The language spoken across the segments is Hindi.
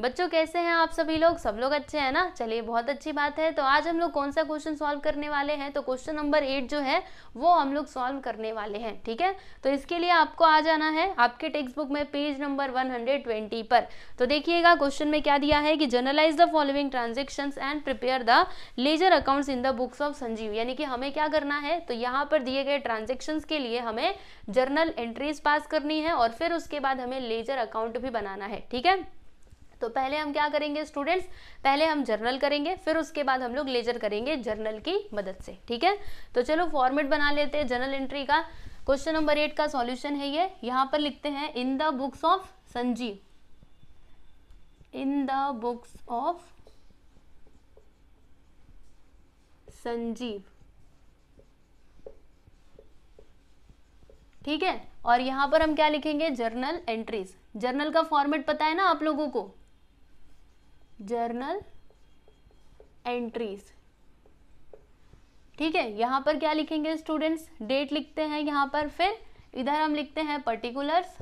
बच्चों कैसे हैं आप सभी लोग सब लोग अच्छे हैं ना चलिए बहुत अच्छी बात है तो आज हम लोग कौन सा क्वेश्चन सॉल्व करने वाले हैं तो क्वेश्चन नंबर एट जो है वो हम लोग सॉल्व करने वाले हैं ठीक है तो इसके लिए आपको आ जाना है आपके टेक्स्ट बुक में पेज नंबर 120 पर तो देखिएगा क्वेश्चन में क्या दिया है कि journalise the following transaction and prepare the ledger account in the books of Sanjeev यानी कि हमें क्या करना है तो यहाँ पर दिए गए ट्रांजेक्शन के लिए हमें जर्नल एंट्रीज पास करनी है और फिर उसके बाद हमें लेजर अकाउंट भी बनाना है ठीक है तो पहले हम क्या करेंगे स्टूडेंट्स पहले हम जर्नल करेंगे फिर उसके बाद हम लोग लेजर करेंगे जर्नल की मदद से ठीक है तो चलो फॉर्मेट बना लेते हैं जर्नल एंट्री का क्वेश्चन नंबर एट का सॉल्यूशन है ये यहाँ पर लिखते हैं in the books of Sanjeev in the books of Sanjeev ठीक है और यहाँ पर हम क्या लिखेंगे जर्नल एंट्रीज जर्नल का फॉर्मेट पता है ना आप लोगों को जर्नल एंट्रीज ठीक है यहां पर क्या लिखेंगे स्टूडेंट्स डेट लिखते हैं यहां पर फिर इधर हम लिखते हैं पर्टिकुलर्स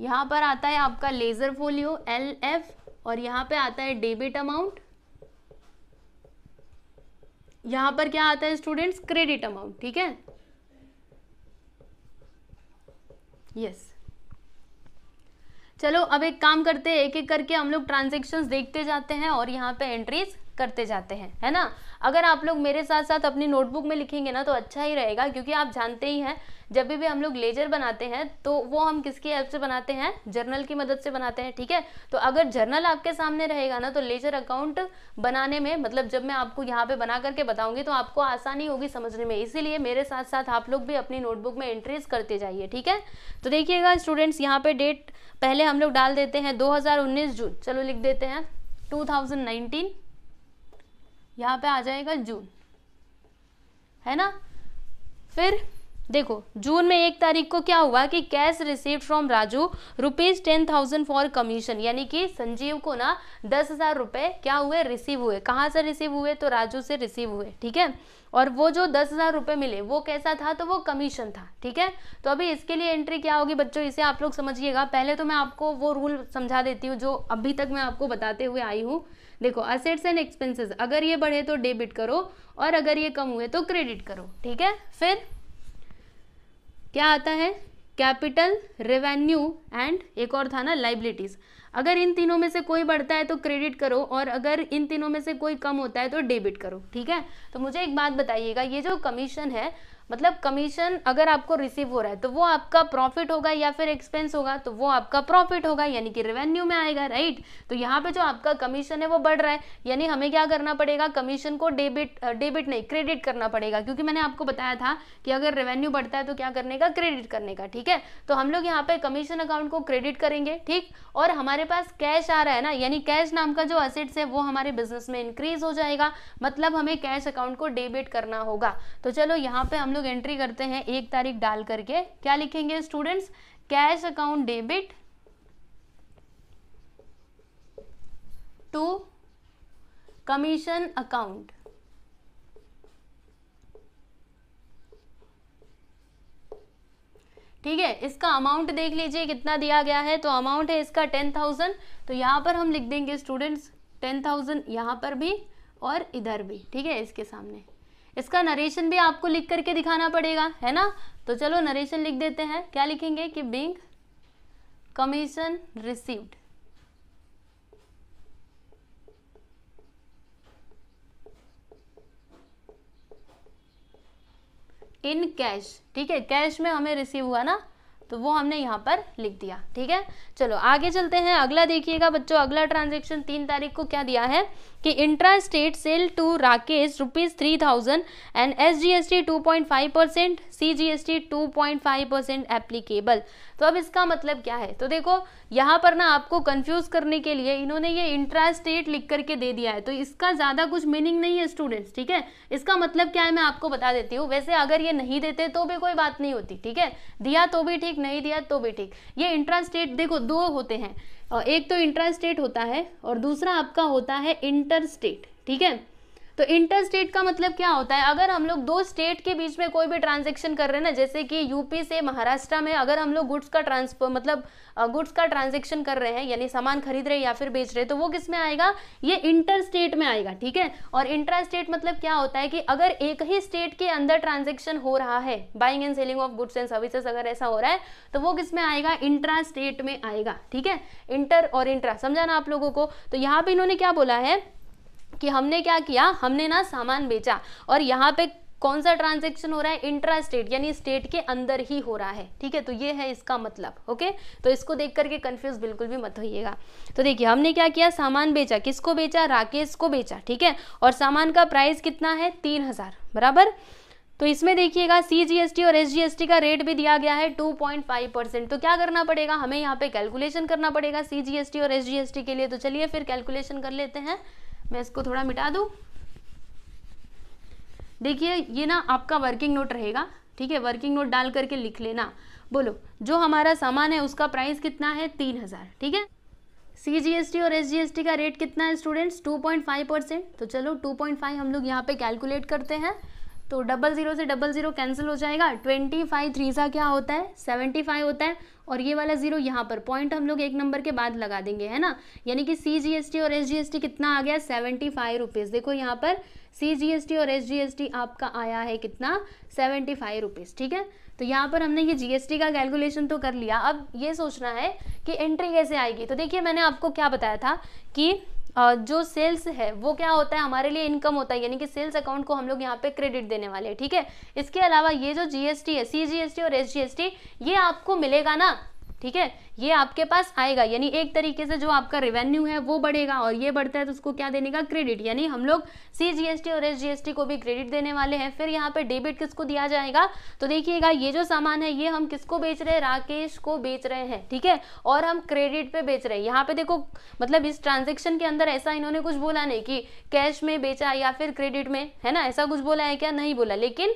यहां पर आता है आपका लेजर फोलियो एल एफ और यहां पे आता है डेबिट अमाउंट यहां पर क्या आता है स्टूडेंट्स क्रेडिट अमाउंट ठीक है यस चलो अब एक काम करते हैं एक एक करके हम लोग ट्रांजेक्शन्स देखते जाते हैं और यहाँ पे एंट्रीज करते जाते हैं है ना अगर आप लोग मेरे साथ साथ अपनी नोटबुक में लिखेंगे ना तो अच्छा ही रहेगा क्योंकि आप जानते ही हैं जब भी हम लोग लेजर बनाते हैं तो वो हम किसकी हेल्प से बनाते हैं जर्नल की मदद से बनाते हैं ठीक है तो अगर जर्नल आपके सामने रहेगा ना तो लेजर अकाउंट बनाने में मतलब जब मैं आपको यहाँ पे बना करके बताऊंगी तो आपको आसानी होगी समझने में इसीलिए मेरे साथ साथ आप लोग भी अपनी नोटबुक में एंट्रीज करते जाइए ठीक है तो देखिएगा स्टूडेंट्स यहाँ पे डेट पहले हम लोग डाल देते हैं दो जून चलो लिख देते हैं टू यहाँ पे आ जाएगा जून है ना फिर देखो जून में एक तारीख को क्या हुआ कि cash receive from Raju rupees ten thousand for commission यानी कि संजीव को ना दस हजार रुपए क्या हुए रिसीव हुए कहाँ से रिसीव हुए तो राजू से रिसीव हुए ठीक है और वो जो दस हजार रुपए मिले वो कैसा था तो वो कमीशन था ठीक है तो अभी इसके लिए एंट्री क्या होगी बच्चों इसे आप लोग समझिएगा पहले तो मैं आपको वो रूल समझा देती हूँ जो अभी तक मैं आपको बताते हुए आई हूँ देखो असेट्स एंड एक्सपेंसेस अगर ये बढ़े तो डेबिट करो और अगर ये कम हुए तो क्रेडिट करो ठीक है फिर क्या आता है कैपिटल रेवेन्यू एंड एक और था ना लाइबिलिटीज अगर इन तीनों में से कोई बढ़ता है तो क्रेडिट करो और अगर इन तीनों में से कोई कम होता है तो डेबिट करो ठीक है तो मुझे एक बात बताइएगा ये जो कमीशन है मतलब कमीशन अगर आपको रिसीव हो रहा है तो वो आपका प्रॉफिट होगा या फिर एक्सपेंस होगा तो वो आपका प्रॉफिट होगा यानी कि रेवेन्यू में आएगा राइट तो यहाँ पे जो आपका कमीशन है वो बढ़ रहा है यानी हमें क्या करना पड़ेगा कमीशन को डेबिट डेबिट नहीं क्रेडिट करना पड़ेगा क्योंकि मैंने आपको बताया था कि अगर रेवेन्यू बढ़ता है तो क्या करने का क्रेडिट करने का ठीक है तो हम लोग यहाँ पे कमीशन अकाउंट को क्रेडिट करेंगे ठीक और हमारे पास कैश आ रहा है ना यानी कैश नाम का जो असेट्स है वो हमारे बिजनेस में इंक्रीज हो जाएगा मतलब हमें कैश अकाउंट को डेबिट करना होगा तो चलो यहाँ पे हम लोग लोग एंट्री करते हैं एक तारीख डाल करके क्या लिखेंगे students cash account debit to commission account ठीक है इसका अमाउंट देख लीजिए कितना दिया गया है तो अमाउंट है इसका टेन थाउजेंड तो यहाँ पर हम लिख देंगे स्टूडेंट्स टेन थाउजेंड यहाँ पर भी और इधर भी ठीक है इसके सामने इसका नरेशन भी आपको लिख करके दिखाना पड़ेगा है ना तो चलो नरेशन लिख देते हैं क्या लिखेंगे कि being commission received in cash ठीक है कैश में हमें रिसीव हुआ ना तो वो हमने यहां पर लिख दिया ठीक है चलो आगे चलते हैं अगला देखिएगा बच्चों अगला ट्रांजेक्शन तीन तारीख को क्या दिया है कि intra state sale to Rakesh rupees three thousand and S G S T two point five percent C G S T two point five percent applicable तो अब इसका मतलब क्या है तो देखो यहाँ पर ना आपको कंफ्यूज करने के लिए इन्होंने ये इंट्रा स्टेट लिख करके दे दिया है तो इसका ज़्यादा कुछ मीनिंग नहीं है स्टूडेंट्स ठीक है इसका मतलब क्या है मैं आपको बता देती हूँ वैसे अगर ये नहीं देते तो भी कोई बात नहीं होती ठीक है दिया तो भी ठीक नहीं दिया तो भी ठीक ये इंट्रा स्टेट देखो दो होते हैं एक तो इंट्रा स्टेट होता है और दूसरा आपका होता है इंटर स्टेट ठीक है तो इंटर स्टेट का मतलब क्या होता है अगर हम लोग दो स्टेट के बीच में कोई भी ट्रांजेक्शन कर रहे हैं ना जैसे कि यूपी से महाराष्ट्र में अगर हम लोग गुड्स का ट्रांसफर मतलब गुड्स का ट्रांजेक्शन कर रहे हैं यानी सामान खरीद रहे हैं या फिर बेच रहे हैं तो वो किस में आएगा ये इंटर स्टेट में आएगा ठीक है और इंट्रा स्टेट मतलब क्या होता है कि अगर एक ही स्टेट के अंदर ट्रांजेक्शन हो रहा है buying and selling of goods and services अगर ऐसा हो रहा है तो वो किस में आएगा इंट्रा स्टेट में आएगा ठीक है इंटर और इंट्रा समझाना आप लोगों को तो यहाँ पे इन्होंने क्या बोला है कि हमने क्या किया हमने ना सामान बेचा और यहाँ पे कौन सा ट्रांजेक्शन हो रहा है इंट्रा स्टेट यानी स्टेट के अंदर ही हो रहा है ठीक है तो ये है इसका मतलब ओके तो इसको देख करके कंफ्यूज बिल्कुल भी मत होइएगा तो देखिए हमने क्या किया सामान बेचा किसको बेचा राकेश को बेचा ठीक है और सामान का प्राइस कितना है तीन हजार बराबर तो इसमें देखिएगा सी और एस का रेट भी दिया गया है फाइव परसेंट तो क्या करना पड़ेगा हमें यहाँ पे कैलकुलेशन करना पड़ेगा सी और एस के लिए तो चलिए फिर कैलकुलेशन कर लेते हैं मैं इसको थोड़ा मिटा दूँ देखिए ये ना आपका वर्किंग नोट रहेगा ठीक है वर्किंग नोट डाल करके लिख लेना बोलो जो हमारा सामान है उसका प्राइस कितना है तीन हज़ार ठीक है सी जी एस टी और एस जी एस टी का रेट कितना है students two point five percent तो चलो टू पॉइंट फाइव हम लोग यहाँ पे कैलकुलेट करते हैं तो डबल ज़ीरो से डबल ज़ीरो कैंसिल हो जाएगा ट्वेंटी फाइव थ्री सा क्या होता है सेवेंटी फाइव होता है और ये वाला जीरो यहाँ पर पॉइंट हम लोग एक नंबर के बाद लगा देंगे है ना यानी कि सी जी एस टी और एस जी एस टी कितना आ गया सेवेंटी फाइव रुपीज़ देखो यहाँ पर सी जी एस टी और एस जी एस टी आपका आया है कितना सेवेंटी फाइव रुपीज़ ठीक है तो यहाँ पर हमने ये जीएसटी का कैलकुलेशन तो कर लिया अब ये सोचना है कि एंट्री कैसे आएगी तो देखिए मैंने आपको क्या बताया था कि जो सेल्स है वो क्या होता है हमारे लिए इनकम होता है यानी कि सेल्स अकाउंट को हम लोग यहाँ पे क्रेडिट देने वाले हैं ठीक है इसके अलावा ये जो जीएसटी है सीजीएसटी और एस ये आपको मिलेगा ना ठीक है ये आपके पास आएगा यानी एक तरीके से जो आपका रेवेन्यू है वो बढ़ेगा और ये बढ़ता है तो उसको क्या देने का क्रेडिट यानी हम लोग सी और एस को भी क्रेडिट देने वाले हैं फिर यहाँ पे डेबिट किसको दिया जाएगा तो देखिएगा ये जो सामान है ये हम किसको बेच रहे हैं राकेश को बेच रहे हैं ठीक है और हम क्रेडिट पे बेच रहे हैं यहाँ पे देखो मतलब इस ट्रांजेक्शन के अंदर ऐसा इन्होंने कुछ बोला नहीं कि कैश में बेचा या फिर क्रेडिट में है ना ऐसा कुछ बोला है क्या नहीं बोला लेकिन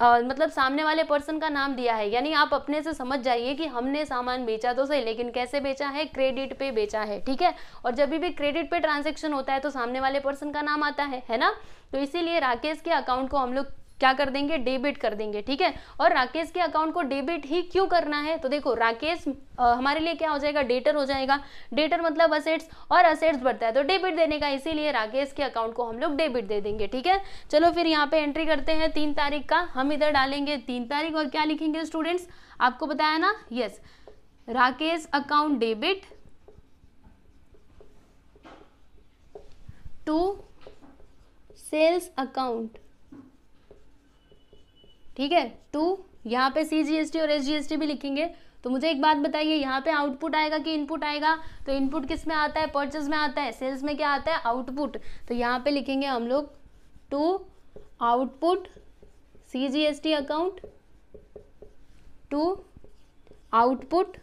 आ, मतलब सामने वाले पर्सन का नाम दिया है यानी आप अपने से समझ जाइए कि हमने सामान बेचा तो सही लेकिन कैसे बेचा है क्रेडिट पे बेचा है ठीक है और जब भी क्रेडिट पे ट्रांजेक्शन होता है तो सामने वाले पर्सन का नाम आता है है ना तो इसीलिए राकेश के अकाउंट को हम लोग क्या कर देंगे डेबिट कर देंगे ठीक है और राकेश के अकाउंट को डेबिट ही क्यों करना है तो देखो राकेश आ, हमारे लिए क्या हो जाएगा डेटर हो जाएगा डेटर मतलब असेट्स और असेट्स बढ़ता है तो डेबिट देने का इसीलिए राकेश के अकाउंट को हम लोग डेबिट दे देंगे ठीक है चलो फिर यहाँ पे एंट्री करते हैं तीन तारीख का हम इधर डालेंगे तीन तारीख और क्या लिखेंगे स्टूडेंट्स आपको बताया ना yes yes. Rakesh account debit to sales account ठीक है टू यहां पे सी जी एस टी और एस जी एस टी भी लिखेंगे तो मुझे एक बात बताइए यहाँ पे आउटपुट आएगा कि इनपुट आएगा तो इनपुट किस में आता है परचेज में आता है सेल्स में क्या आता है आउटपुट तो यहाँ पे लिखेंगे हम लोग to output C G S T account to output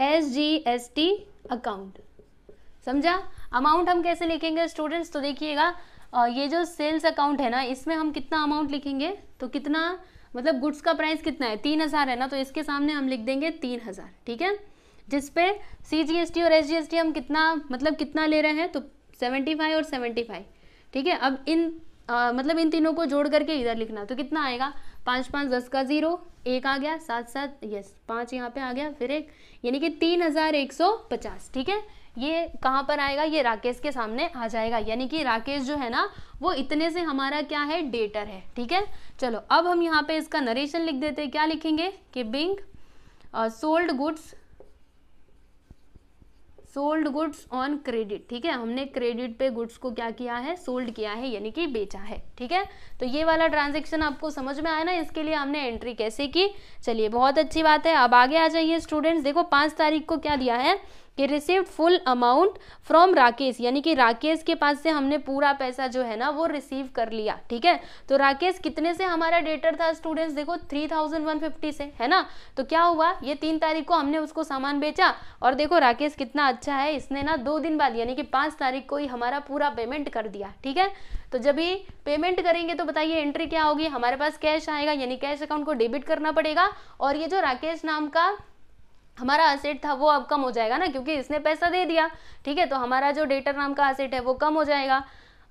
S G S T account समझा अमाउंट हम कैसे लिखेंगे स्टूडेंट्स तो देखिएगा ये जो सेल्स अकाउंट है ना इसमें हम कितना अमाउंट लिखेंगे तो कितना मतलब गुड्स का प्राइस कितना है तीन हज़ार है ना तो इसके सामने हम लिख देंगे तीन हज़ार ठीक है जिस पे सी जी एस टी और एस जी एस टी हम कितना मतलब कितना ले रहे हैं तो सेवेंटी फाइव और सेवेंटी फाइव ठीक है अब इन आ, मतलब इन तीनों को जोड़ करके इधर लिखना तो कितना आएगा पाँच पाँच दस का ज़ीरो एक आ गया सात सात यस पाँच यहाँ पे आ गया फिर एक यानी कि तीन हज़ार एक सौ पचास ठीक है ये कहाँ पर आएगा ये राकेश के सामने आ जाएगा यानी कि राकेश जो है ना वो इतने से हमारा क्या है डेटर है ठीक है चलो अब हम यहाँ पे इसका नरेशन लिख देते क्या लिखेंगे कि being sold goods sold goods on credit ठीक है हमने क्रेडिट पे गुड्स को क्या किया है सोल्ड किया है यानी कि बेचा है ठीक है तो ये वाला ट्रांजेक्शन आपको समझ में आया ना इसके लिए हमने एंट्री कैसे की चलिए बहुत अच्छी बात है अब आगे आ जाइए स्टूडेंट्स देखो पाँच तारीख को क्या दिया है कि received full amount from Rakesh यानी कि राकेश के पास से हमने पूरा पैसा जो है ना वो रिसीव कर लिया ठीक है तो राकेश कितने से हमारा डेटर था स्टूडेंट्स देखो थ्री थाउजेंड वन फिफ्टी से है ना तो क्या हुआ ये तीन तारीख को हमने उसको सामान बेचा और देखो राकेश कितना अच्छा है इसने ना दो दिन बाद यानी कि पाँच तारीख को ही हमारा पूरा पेमेंट कर दिया ठीक है तो जब ही पेमेंट करेंगे तो बताइए एंट्री क्या होगी हमारे पास कैश आएगा यानी कैश अकाउंट को डेबिट करना पड़ेगा और ये जो राकेश नाम का हमारा असेट था वो अब कम हो जाएगा ना क्योंकि इसने पैसा दे दिया ठीक है तो हमारा जो डेटर नाम का असेट है वो कम हो जाएगा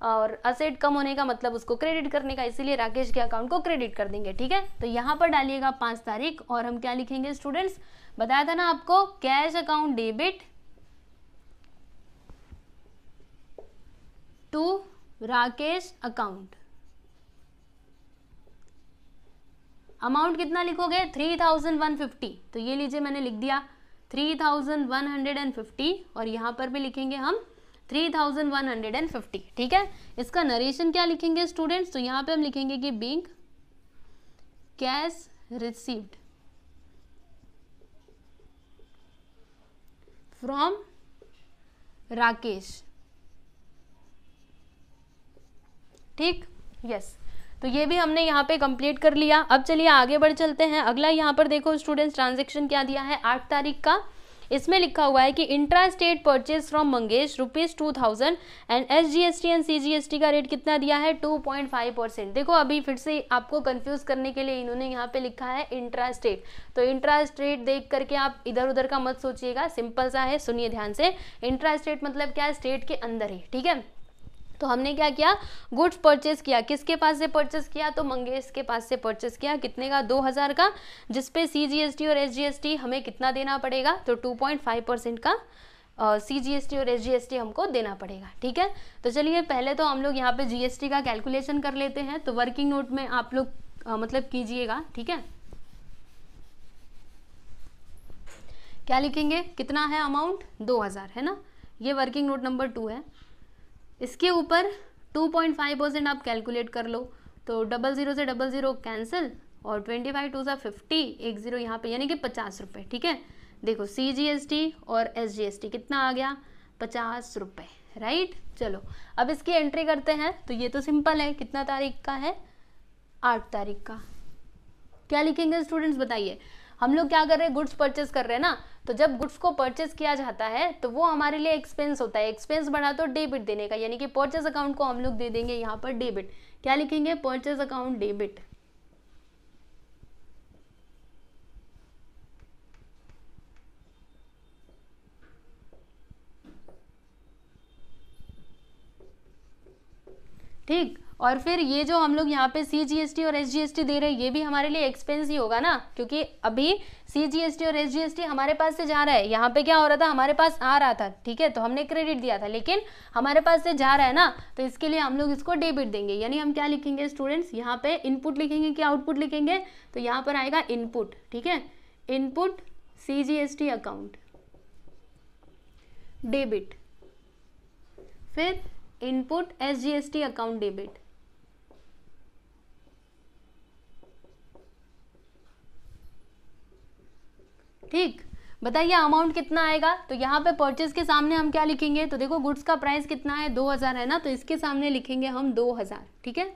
और असेट कम होने का मतलब उसको क्रेडिट करने का इसीलिए राकेश के अकाउंट को क्रेडिट कर देंगे ठीक है तो यहाँ पर डालिएगा पाँच तारीख और हम क्या लिखेंगे स्टूडेंट्स बताया था ना आपको cash account debit to Rakesh account amount कितना लिखोगे थ्री थाउजेंड वन फिफ्टी तो ये लीजिए मैंने लिख दिया three thousand one hundred and fifty और यहाँ पर भी लिखेंगे हम three thousand one hundred and fifty ठीक है इसका नरेशन क्या लिखेंगे स्टूडेंट्स तो यहाँ पे हम लिखेंगे कि being cash received from Rakesh ठीक यस yes. तो ये भी हमने यहाँ पे कंप्लीट कर लिया अब चलिए आगे बढ़ चलते हैं अगला यहाँ पर देखो स्टूडेंट्स ट्रांजेक्शन क्या दिया है आठ तारीख का इसमें लिखा हुआ है कि intra state purchase from Mangesh rupees two thousand and S G S T and C G S T का रेट कितना दिया है टू पॉइंट फाइव परसेंट देखो अभी फिर से आपको कंफ्यूज करने के लिए इन्होंने यहाँ पे लिखा है इंट्रा स्टेट तो इंट्रा स्टेट देख करके आप इधर उधर का मत सोचिएगा सिंपल सा है सुनिए ध्यान से इंट्रा स्टेट मतलब क्या है स्टेट के अंदर ही ठीक है तो हमने क्या किया गुड्स परचेज किया किसके पास से परचेज किया तो मंगेश के पास से परचेज किया कितने का दो हज़ार का जिसपे सी जी और एस जी एस टी हमें कितना देना पड़ेगा तो टू पॉइंट फाइव परसेंट का सी जी एस टी और एस जी एस टी हमको देना पड़ेगा ठीक है तो चलिए पहले तो हम लोग यहाँ पे जी एस टी का कैलकुलेशन कर लेते हैं तो वर्किंग नोट में आप लोग uh, मतलब कीजिएगा ठीक है क्या लिखेंगे कितना है अमाउंट दो हज़ार है ना ये वर्किंग नोट नंबर टू है इसके ऊपर 2.5 परसेंट आप कैलकुलेट कर लो तो डबल ज़ीरो से डबल ज़ीरो कैंसिल और ट्वेंटी फाइव टू सा फिफ्टी एक ज़ीरो यहाँ पे यानी कि पचास रुपये ठीक है देखो सी जी एस टी और एस जी एस टी कितना आ गया पचास रुपये राइट चलो अब इसकी एंट्री करते हैं तो ये तो सिंपल है कितना तारीख का है आठ तारीख का क्या लिखेंगे स्टूडेंट्स बताइए हम लोग क्या कर रहे हैं गुड्स परचेज कर रहे हैं ना तो जब गुड्स को परचेज किया जाता है तो वो हमारे लिए एक्सपेंस होता है एक्सपेंस बढ़ा तो डेबिट देने का यानी कि परचेज अकाउंट को हम लोग दे देंगे यहाँ पर डेबिट क्या लिखेंगे परचेज अकाउंट डेबिट ठीक और फिर ये जो हम लोग यहाँ पे सी जी एस टी और एस जी एस टी दे रहे हैं ये भी हमारे लिए एक्सपेंस ही होगा ना क्योंकि अभी सी जी एस टी और एस जी एस टी हमारे पास से जा रहा है यहाँ पे क्या हो रहा था हमारे पास आ रहा था ठीक है तो हमने क्रेडिट दिया था लेकिन हमारे पास से जा रहा है ना तो इसके लिए हम लोग इसको डेबिट देंगे यानी हम क्या लिखेंगे स्टूडेंट्स यहाँ पे इनपुट लिखेंगे कि आउटपुट लिखेंगे तो यहाँ पर आएगा इनपुट ठीक है input C G S T account debit फिर input S G S T account debit ठीक बताइए अमाउंट कितना आएगा तो यहाँ पे परचेज के सामने हम क्या लिखेंगे तो देखो गुड्स का प्राइस कितना है दो हज़ार है ना तो इसके सामने लिखेंगे हम दो हज़ार ठीक है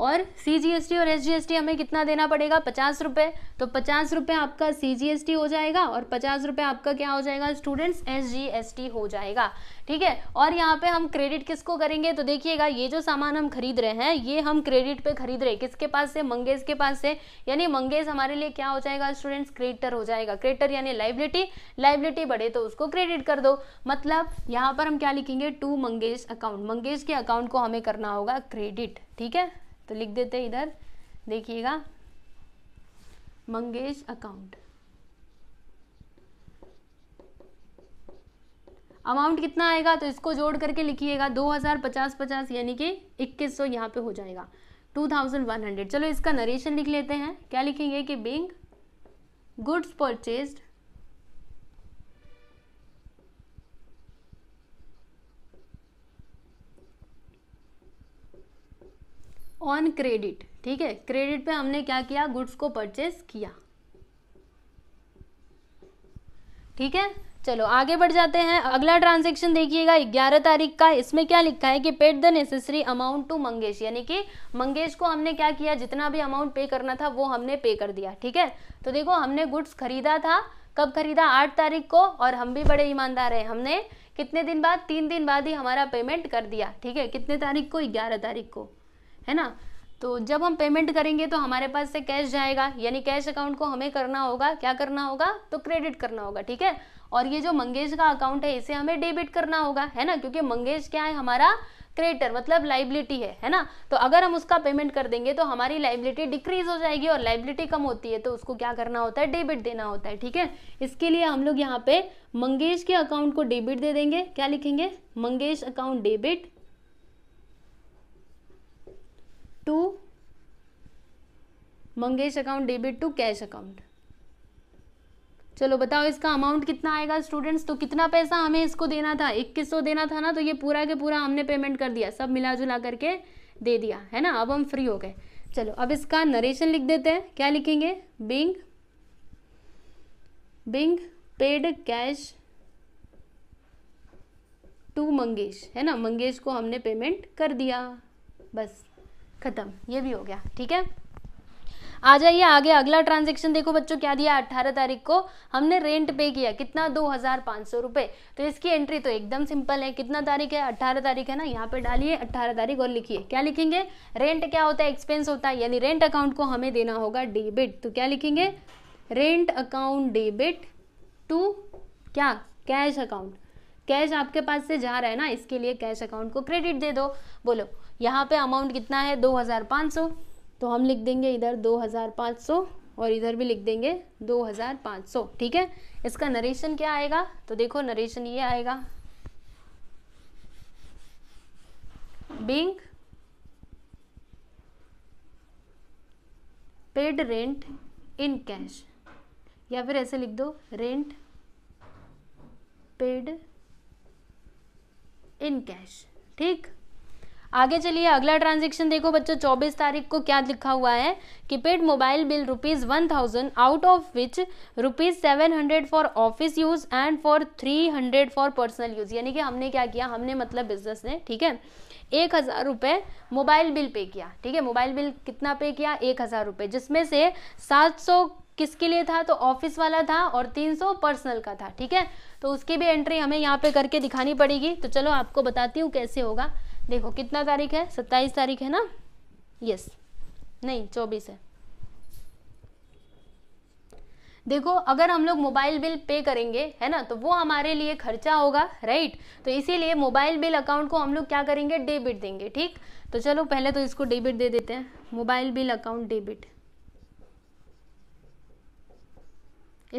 और सी जी एस टी और एस जी एस टी हमें कितना देना पड़ेगा पचास रुपये तो पचास रुपये आपका सी जी एस टी हो जाएगा और पचास रुपये आपका क्या हो जाएगा students S G S T हो जाएगा ठीक है और यहाँ पे हम क्रेडिट किसको करेंगे तो देखिएगा ये जो सामान हम खरीद रहे हैं ये हम क्रेडिट पे खरीद रहे हैं किसके पास से मंगेज के पास से यानी मंगेज हमारे लिए क्या हो जाएगा स्टूडेंट्स क्रेडिटर हो जाएगा क्रेडिटर यानी लाइबिलिटी लाइबिलिटी बढ़े तो उसको क्रेडिट कर दो मतलब यहाँ पर हम क्या लिखेंगे टू मंगेज अकाउंट मंगेज के अकाउंट को हमें करना होगा क्रेडिट ठीक है तो लिख देते हैं इधर देखिएगा मंगेश अकाउंट अमाउंट कितना आएगा तो इसको जोड़ करके लिखिएगा दो हज़ार पचास पचास यानी कि इक्कीस सौ यहाँ पर हो जाएगा टू थाउजेंड वन हंड्रेड चलो इसका नरेशन लिख लेते हैं क्या लिखेंगे कि being goods purchased on credit ठीक है क्रेडिट पे हमने क्या किया गुड्स को परचेस किया ठीक है चलो आगे बढ़ जाते हैं अगला ट्रांजेक्शन देखिएगा ग्यारह तारीख का इसमें क्या लिखा है कि paid the necessary amount to Mangesh यानी कि मंगेश को हमने क्या किया जितना भी अमाउंट पे करना था वो हमने पे कर दिया ठीक है तो देखो हमने गुड्स खरीदा था कब खरीदा आठ तारीख को और हम भी बड़े ईमानदार हैं हमने कितने दिन बाद तीन दिन बाद ही हमारा पेमेंट कर दिया ठीक है कितने तारीख को ग्यारह तारीख को है ना तो जब हम पेमेंट करेंगे तो हमारे पास से कैश जाएगा यानी कैश अकाउंट को हमें करना होगा क्या करना होगा तो क्रेडिट करना होगा ठीक है और ये जो मंगेश का अकाउंट है इसे हमें डेबिट करना होगा है ना क्योंकि मंगेश क्या है हमारा क्रेडिटर मतलब लाइबिलिटी है है ना तो अगर हम उसका पेमेंट कर देंगे तो हमारी लाइबिलिटी डिक्रीज हो जाएगी और लाइबिलिटी कम होती है तो उसको क्या करना होता है डेबिट देना होता है ठीक है इसके लिए हम लोग यहाँ पे मंगेश के अकाउंट को डेबिट दे देंगे क्या लिखेंगे Mangesh account debit to Mangesh account debit to cash account चलो बताओ इसका अमाउंट कितना आएगा स्टूडेंट्स तो कितना पैसा हमें इसको देना था इक्कीस देना था ना तो ये पूरा के पूरा हमने पेमेंट कर दिया सब मिला जुला करके दे दिया है ना अब हम फ्री हो गए चलो अब इसका नरेशन लिख देते हैं क्या लिखेंगे being being paid cash to Mangesh है ना मंगेश को हमने पेमेंट कर दिया बस खत्म ये भी हो गया ठीक है आ जाइए आगे अगला ट्रांजेक्शन देखो बच्चों क्या दिया अट्ठारह तारीख को हमने रेंट पे किया कितना दो हजार पांच सौ रुपए तो इसकी एंट्री तो एकदम सिंपल है कितना तारीख है अट्ठारह तारीख है ना यहाँ पे डालिए अट्ठारह तारीख और लिखिए क्या लिखेंगे रेंट क्या होता है एक्सपेंस होता है यानी रेंट अकाउंट को हमें देना होगा डेबिट तो क्या लिखेंगे रेंट अकाउंट डेबिट टू क्या कैश अकाउंट कैश आपके पास से जा रहा है ना इसके लिए कैश अकाउंट को क्रेडिट दे दो बोलो यहाँ पे अमाउंट कितना है दो हज़ार तो हम लिख देंगे इधर दो हज़ार और इधर भी लिख देंगे दो हज़ार ठीक है इसका नरेशन क्या आएगा तो देखो नरेशन ये आएगा being paid rent in cash या फिर ऐसे लिख दो रेंट पेड इन कैश ठीक आगे चलिए अगला ट्रांजेक्शन देखो बच्चों 24 तारीख को क्या लिखा हुआ है keypad mobile bill rupees one thousand out of which rupees seven hundred for office use and for three hundred for personal use यानी कि हमने क्या किया हमने मतलब बिजनेस ने ठीक है एक हज़ार रुपये मोबाइल बिल पे किया ठीक है मोबाइल बिल कितना पे किया एक हज़ार रुपये जिसमें से सात सौ किसके लिए था तो ऑफिस वाला था और 300 पर्सनल का था ठीक है तो उसकी भी एंट्री हमें यहाँ पे करके दिखानी पड़ेगी तो चलो आपको बताती हूँ कैसे होगा देखो कितना तारीख है सत्ताईस तारीख है ना यस नहीं चौबीस है देखो अगर हम लोग मोबाइल बिल पे करेंगे है ना तो वो हमारे लिए खर्चा होगा राइट तो इसीलिए मोबाइल बिल अकाउंट को हम लोग क्या करेंगे डेबिट देंगे ठीक तो चलो पहले तो इसको डेबिट दे देते हैं मोबाइल बिल अकाउंट डेबिट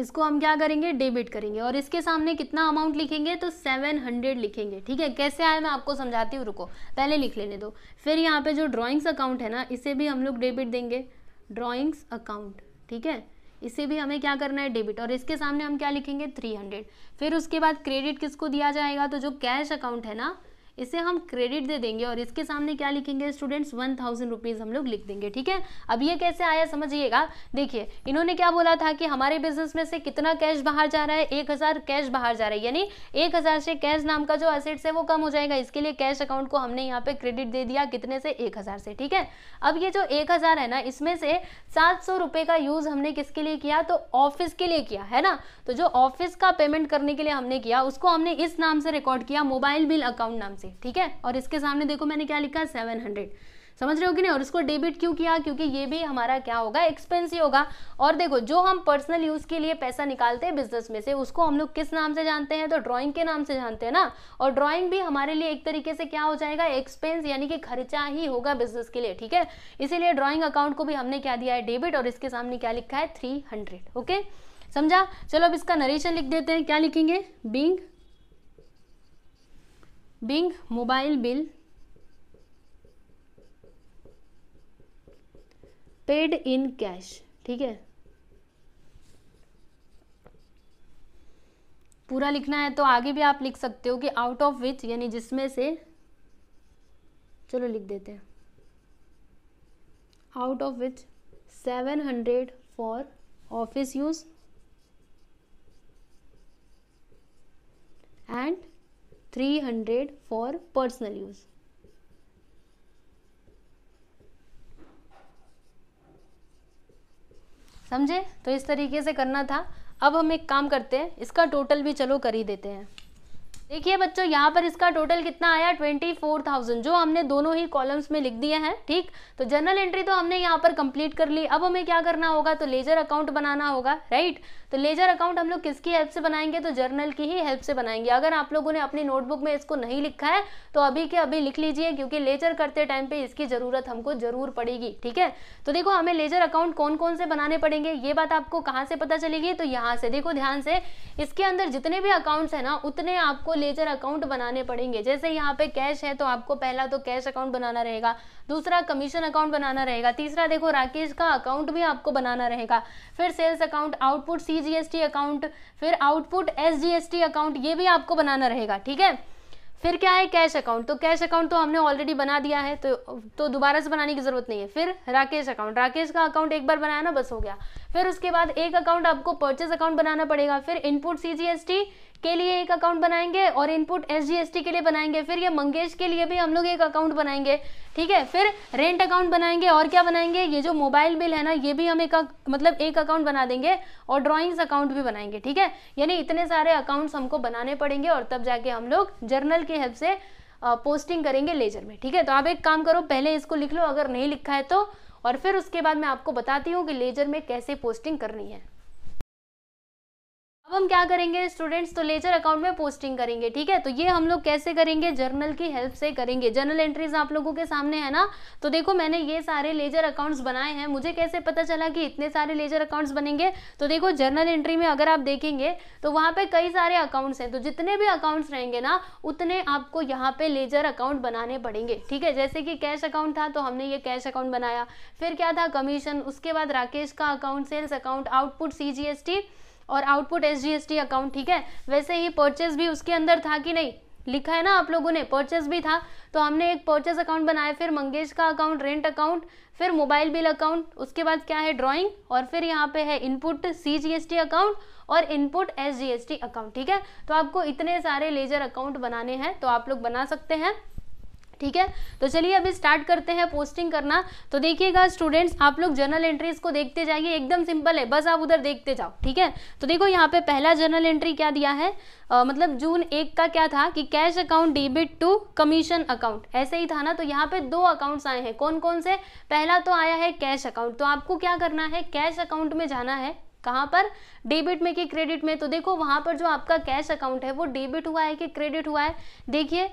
इसको हम क्या करेंगे डेबिट करेंगे और इसके सामने कितना अमाउंट लिखेंगे तो सेवन हंड्रेड लिखेंगे ठीक है कैसे आए मैं आपको समझाती हूँ रुको पहले लिख लेने दो फिर यहाँ पे जो ड्राइंग्स अकाउंट है ना इसे भी हम लोग डेबिट देंगे ड्राइंग्स अकाउंट ठीक है इसे भी हमें क्या करना है डेबिट और इसके सामने हम क्या लिखेंगे थ्री हंड्रेड फिर उसके बाद क्रेडिट किसको दिया जाएगा तो जो कैश अकाउंट है ना इसे हम क्रेडिट दे देंगे और इसके सामने क्या लिखेंगे स्टूडेंट्स वन थाउजेंड रुपीज़ हम लोग लिख देंगे ठीक है अब ये कैसे आया समझिएगा देखिए इन्होंने क्या बोला था कि हमारे बिजनेस में से कितना कैश बाहर जा रहा है एक हज़ार कैश बाहर जा रहा है यानी एक हज़ार से कैश नाम का जो असेट्स है वो कम हो जाएगा इसके लिए कैश अकाउंट को हमने यहाँ पे क्रेडिट दे दिया कितने से एक हज़ार से ठीक है अब ये जो एक हज़ार है ना इसमें से सात सौ का यूज़ हमने किसके लिए किया तो ऑफिस के लिए किया है ना तो जो ऑफिस का पेमेंट करने के लिए हमने किया उसको हमने इस नाम से रिकॉर्ड किया मोबाइल बिल अकाउंट नाम से से ठीक है और इसके सामने देखो मैंने क्या लिखा सेवन हंड्रेड समझ रहे हो कि नहीं और इसको डेबिट क्यों किया क्योंकि ये भी हमारा क्या होगा एक्सपेंस ही होगा और देखो जो हम पर्सनल यूज़ के लिए पैसा निकालते हैं बिजनेस में से उसको हम लोग किस नाम से जानते हैं तो ड्राइंग के नाम से जानते हैं ना और ड्राइंग भी हमारे लिए एक तरीके से क्या हो जाएगा एक्सपेंस यानी कि खर्चा ही होगा बिजनेस के लिए ठीक है इसीलिए ड्रॉइंग अकाउंट को भी हमने क्या दिया है डेबिट और इसके सामने क्या लिखा है थ्री ओके समझा चलो अब इसका नरेशन लिख देते हैं क्या लिखेंगे being being mobile bill paid in cash ठीक है पूरा लिखना है तो आगे भी आप लिख सकते हो कि आउट ऑफ विच यानी जिसमें से चलो लिख देते हैं out of which seven hundred for office use and three hundred for personal use समझे तो इस तरीके से करना था अब हम एक काम करते हैं इसका टोटल भी चलो कर ही देते हैं देखिए बच्चों यहाँ पर इसका टोटल कितना आया ट्वेंटी फोर थाउजेंड जो हमने दोनों ही कॉलम्स में लिख दिए हैं ठीक तो जनरल एंट्री तो हमने यहाँ पर कंप्लीट कर ली अब हमें क्या करना होगा तो लेजर अकाउंट बनाना होगा राइट तो लेजर अकाउंट हम लोग किसकी हेल्प से बनाएंगे तो जर्नल की ही हेल्प से बनाएंगे अगर आप लोगों ने अपनी नोटबुक में इसको नहीं लिखा है तो अभी के अभी लिख लीजिए क्योंकि लेजर करते टाइम पे इसकी ज़रूरत हमको ज़रूर पड़ेगी ठीक है तो देखो हमें लेजर अकाउंट कौन कौन से बनाने पड़ेंगे ये बात आपको कहाँ से पता चलेगी तो यहाँ से देखो ध्यान से इसके अंदर जितने भी अकाउंट्स हैं ना उतने आपको लेजर अकाउंट बनाने पड़ेंगे जैसे यहाँ पे कैश है तो आपको पहला तो कैश अकाउंट बनाना रहेगा दूसरा कमीशन अकाउंट बनाना रहेगा तीसरा देखो राकेश का अकाउंट भी आपको बनाना रहेगा फिर sales account output CGST account फिर आउटपुट एसजीएसटी अकाउंट ये भी आपको बनाना रहेगा ठीक है फिर क्या है कैश अकाउंट तो कैश अकाउंट तो हमने ऑलरेडी बना दिया है तो तो दोबारा से बनाने की ज़रूरत नहीं है फिर राकेश अकाउंट राकेश का अकाउंट एक बार बनाया ना बस हो गया फिर उसके बाद एक अकाउंट आपको परचेज अकाउंट बनाना पड़ेगा फिर input C G S T के लिए एक अकाउंट बनाएंगे और इनपुट एस के लिए बनाएंगे फिर ये मंगेश के लिए भी हम लोग एक अकाउंट बनाएंगे ठीक है फिर रेंट अकाउंट बनाएंगे और क्या बनाएंगे ये जो मोबाइल बिल है ना ये भी हम एक मतलब एक अकाउंट बना देंगे और ड्रॉइंग्स अकाउंट भी बनाएंगे ठीक है यानी इतने सारे अकाउंट्स हमको बनाने पड़ेंगे और तब जाके हम लोग जर्नल की हेल्प से पोस्टिंग करेंगे लेजर में ठीक है तो आप एक काम करो पहले इसको लिख लो अगर नहीं लिखा है तो और फिर उसके बाद मैं आपको बताती हूँ कि लेजर में कैसे पोस्टिंग करनी है अब हम क्या करेंगे स्टूडेंट्स तो लेजर अकाउंट में पोस्टिंग करेंगे ठीक है तो ये हम लोग कैसे करेंगे जर्नल की हेल्प से करेंगे जर्नल एंट्रीज आप लोगों के सामने है ना तो देखो मैंने ये सारे लेजर अकाउंट्स बनाए हैं मुझे कैसे पता चला कि इतने सारे लेजर अकाउंट्स बनेंगे तो देखो जर्नल एंट्री में अगर आप देखेंगे तो वहाँ पर कई सारे अकाउंट्स हैं तो जितने भी अकाउंट्स रहेंगे ना उतने आपको यहाँ पे लेजर अकाउंट बनाने पड़ेंगे ठीक है जैसे कि कैश अकाउंट था तो हमने ये कैश अकाउंट बनाया फिर क्या था कमीशन उसके बाद राकेश का account sales account output C और आउटपुट एस अकाउंट ठीक है वैसे ही परचेज भी उसके अंदर था कि नहीं लिखा है ना आप लोगों ने परचेज भी था तो हमने एक परचेज अकाउंट बनाया फिर मंगेश का अकाउंट रेंट अकाउंट फिर मोबाइल बिल अकाउंट उसके बाद क्या है ड्राइंग और फिर यहाँ पे है input C G S T account और input S G S T account ठीक है तो आपको इतने सारे लेजर अकाउंट बनाने हैं तो आप लोग बना सकते हैं ठीक है तो चलिए अभी स्टार्ट करते हैं पोस्टिंग करना तो देखिएगा स्टूडेंट्स आप लोग जर्नल एंट्रीज को देखते जाइए एकदम सिंपल है बस आप उधर देखते जाओ ठीक है तो देखो यहाँ पे पहला जर्नल एंट्री क्या दिया है आ, मतलब जून एक का क्या था कि cash account debit to commission account ऐसे ही था ना तो यहाँ पे दो अकाउंट्स आए हैं कौन कौन से पहला तो आया है कैश अकाउंट तो आपको क्या करना है कैश अकाउंट में जाना है कहाँ पर डेबिट में कि क्रेडिट में तो देखो वहां पर जो आपका कैश अकाउंट है वो डेबिट हुआ है कि क्रेडिट हुआ है देखिए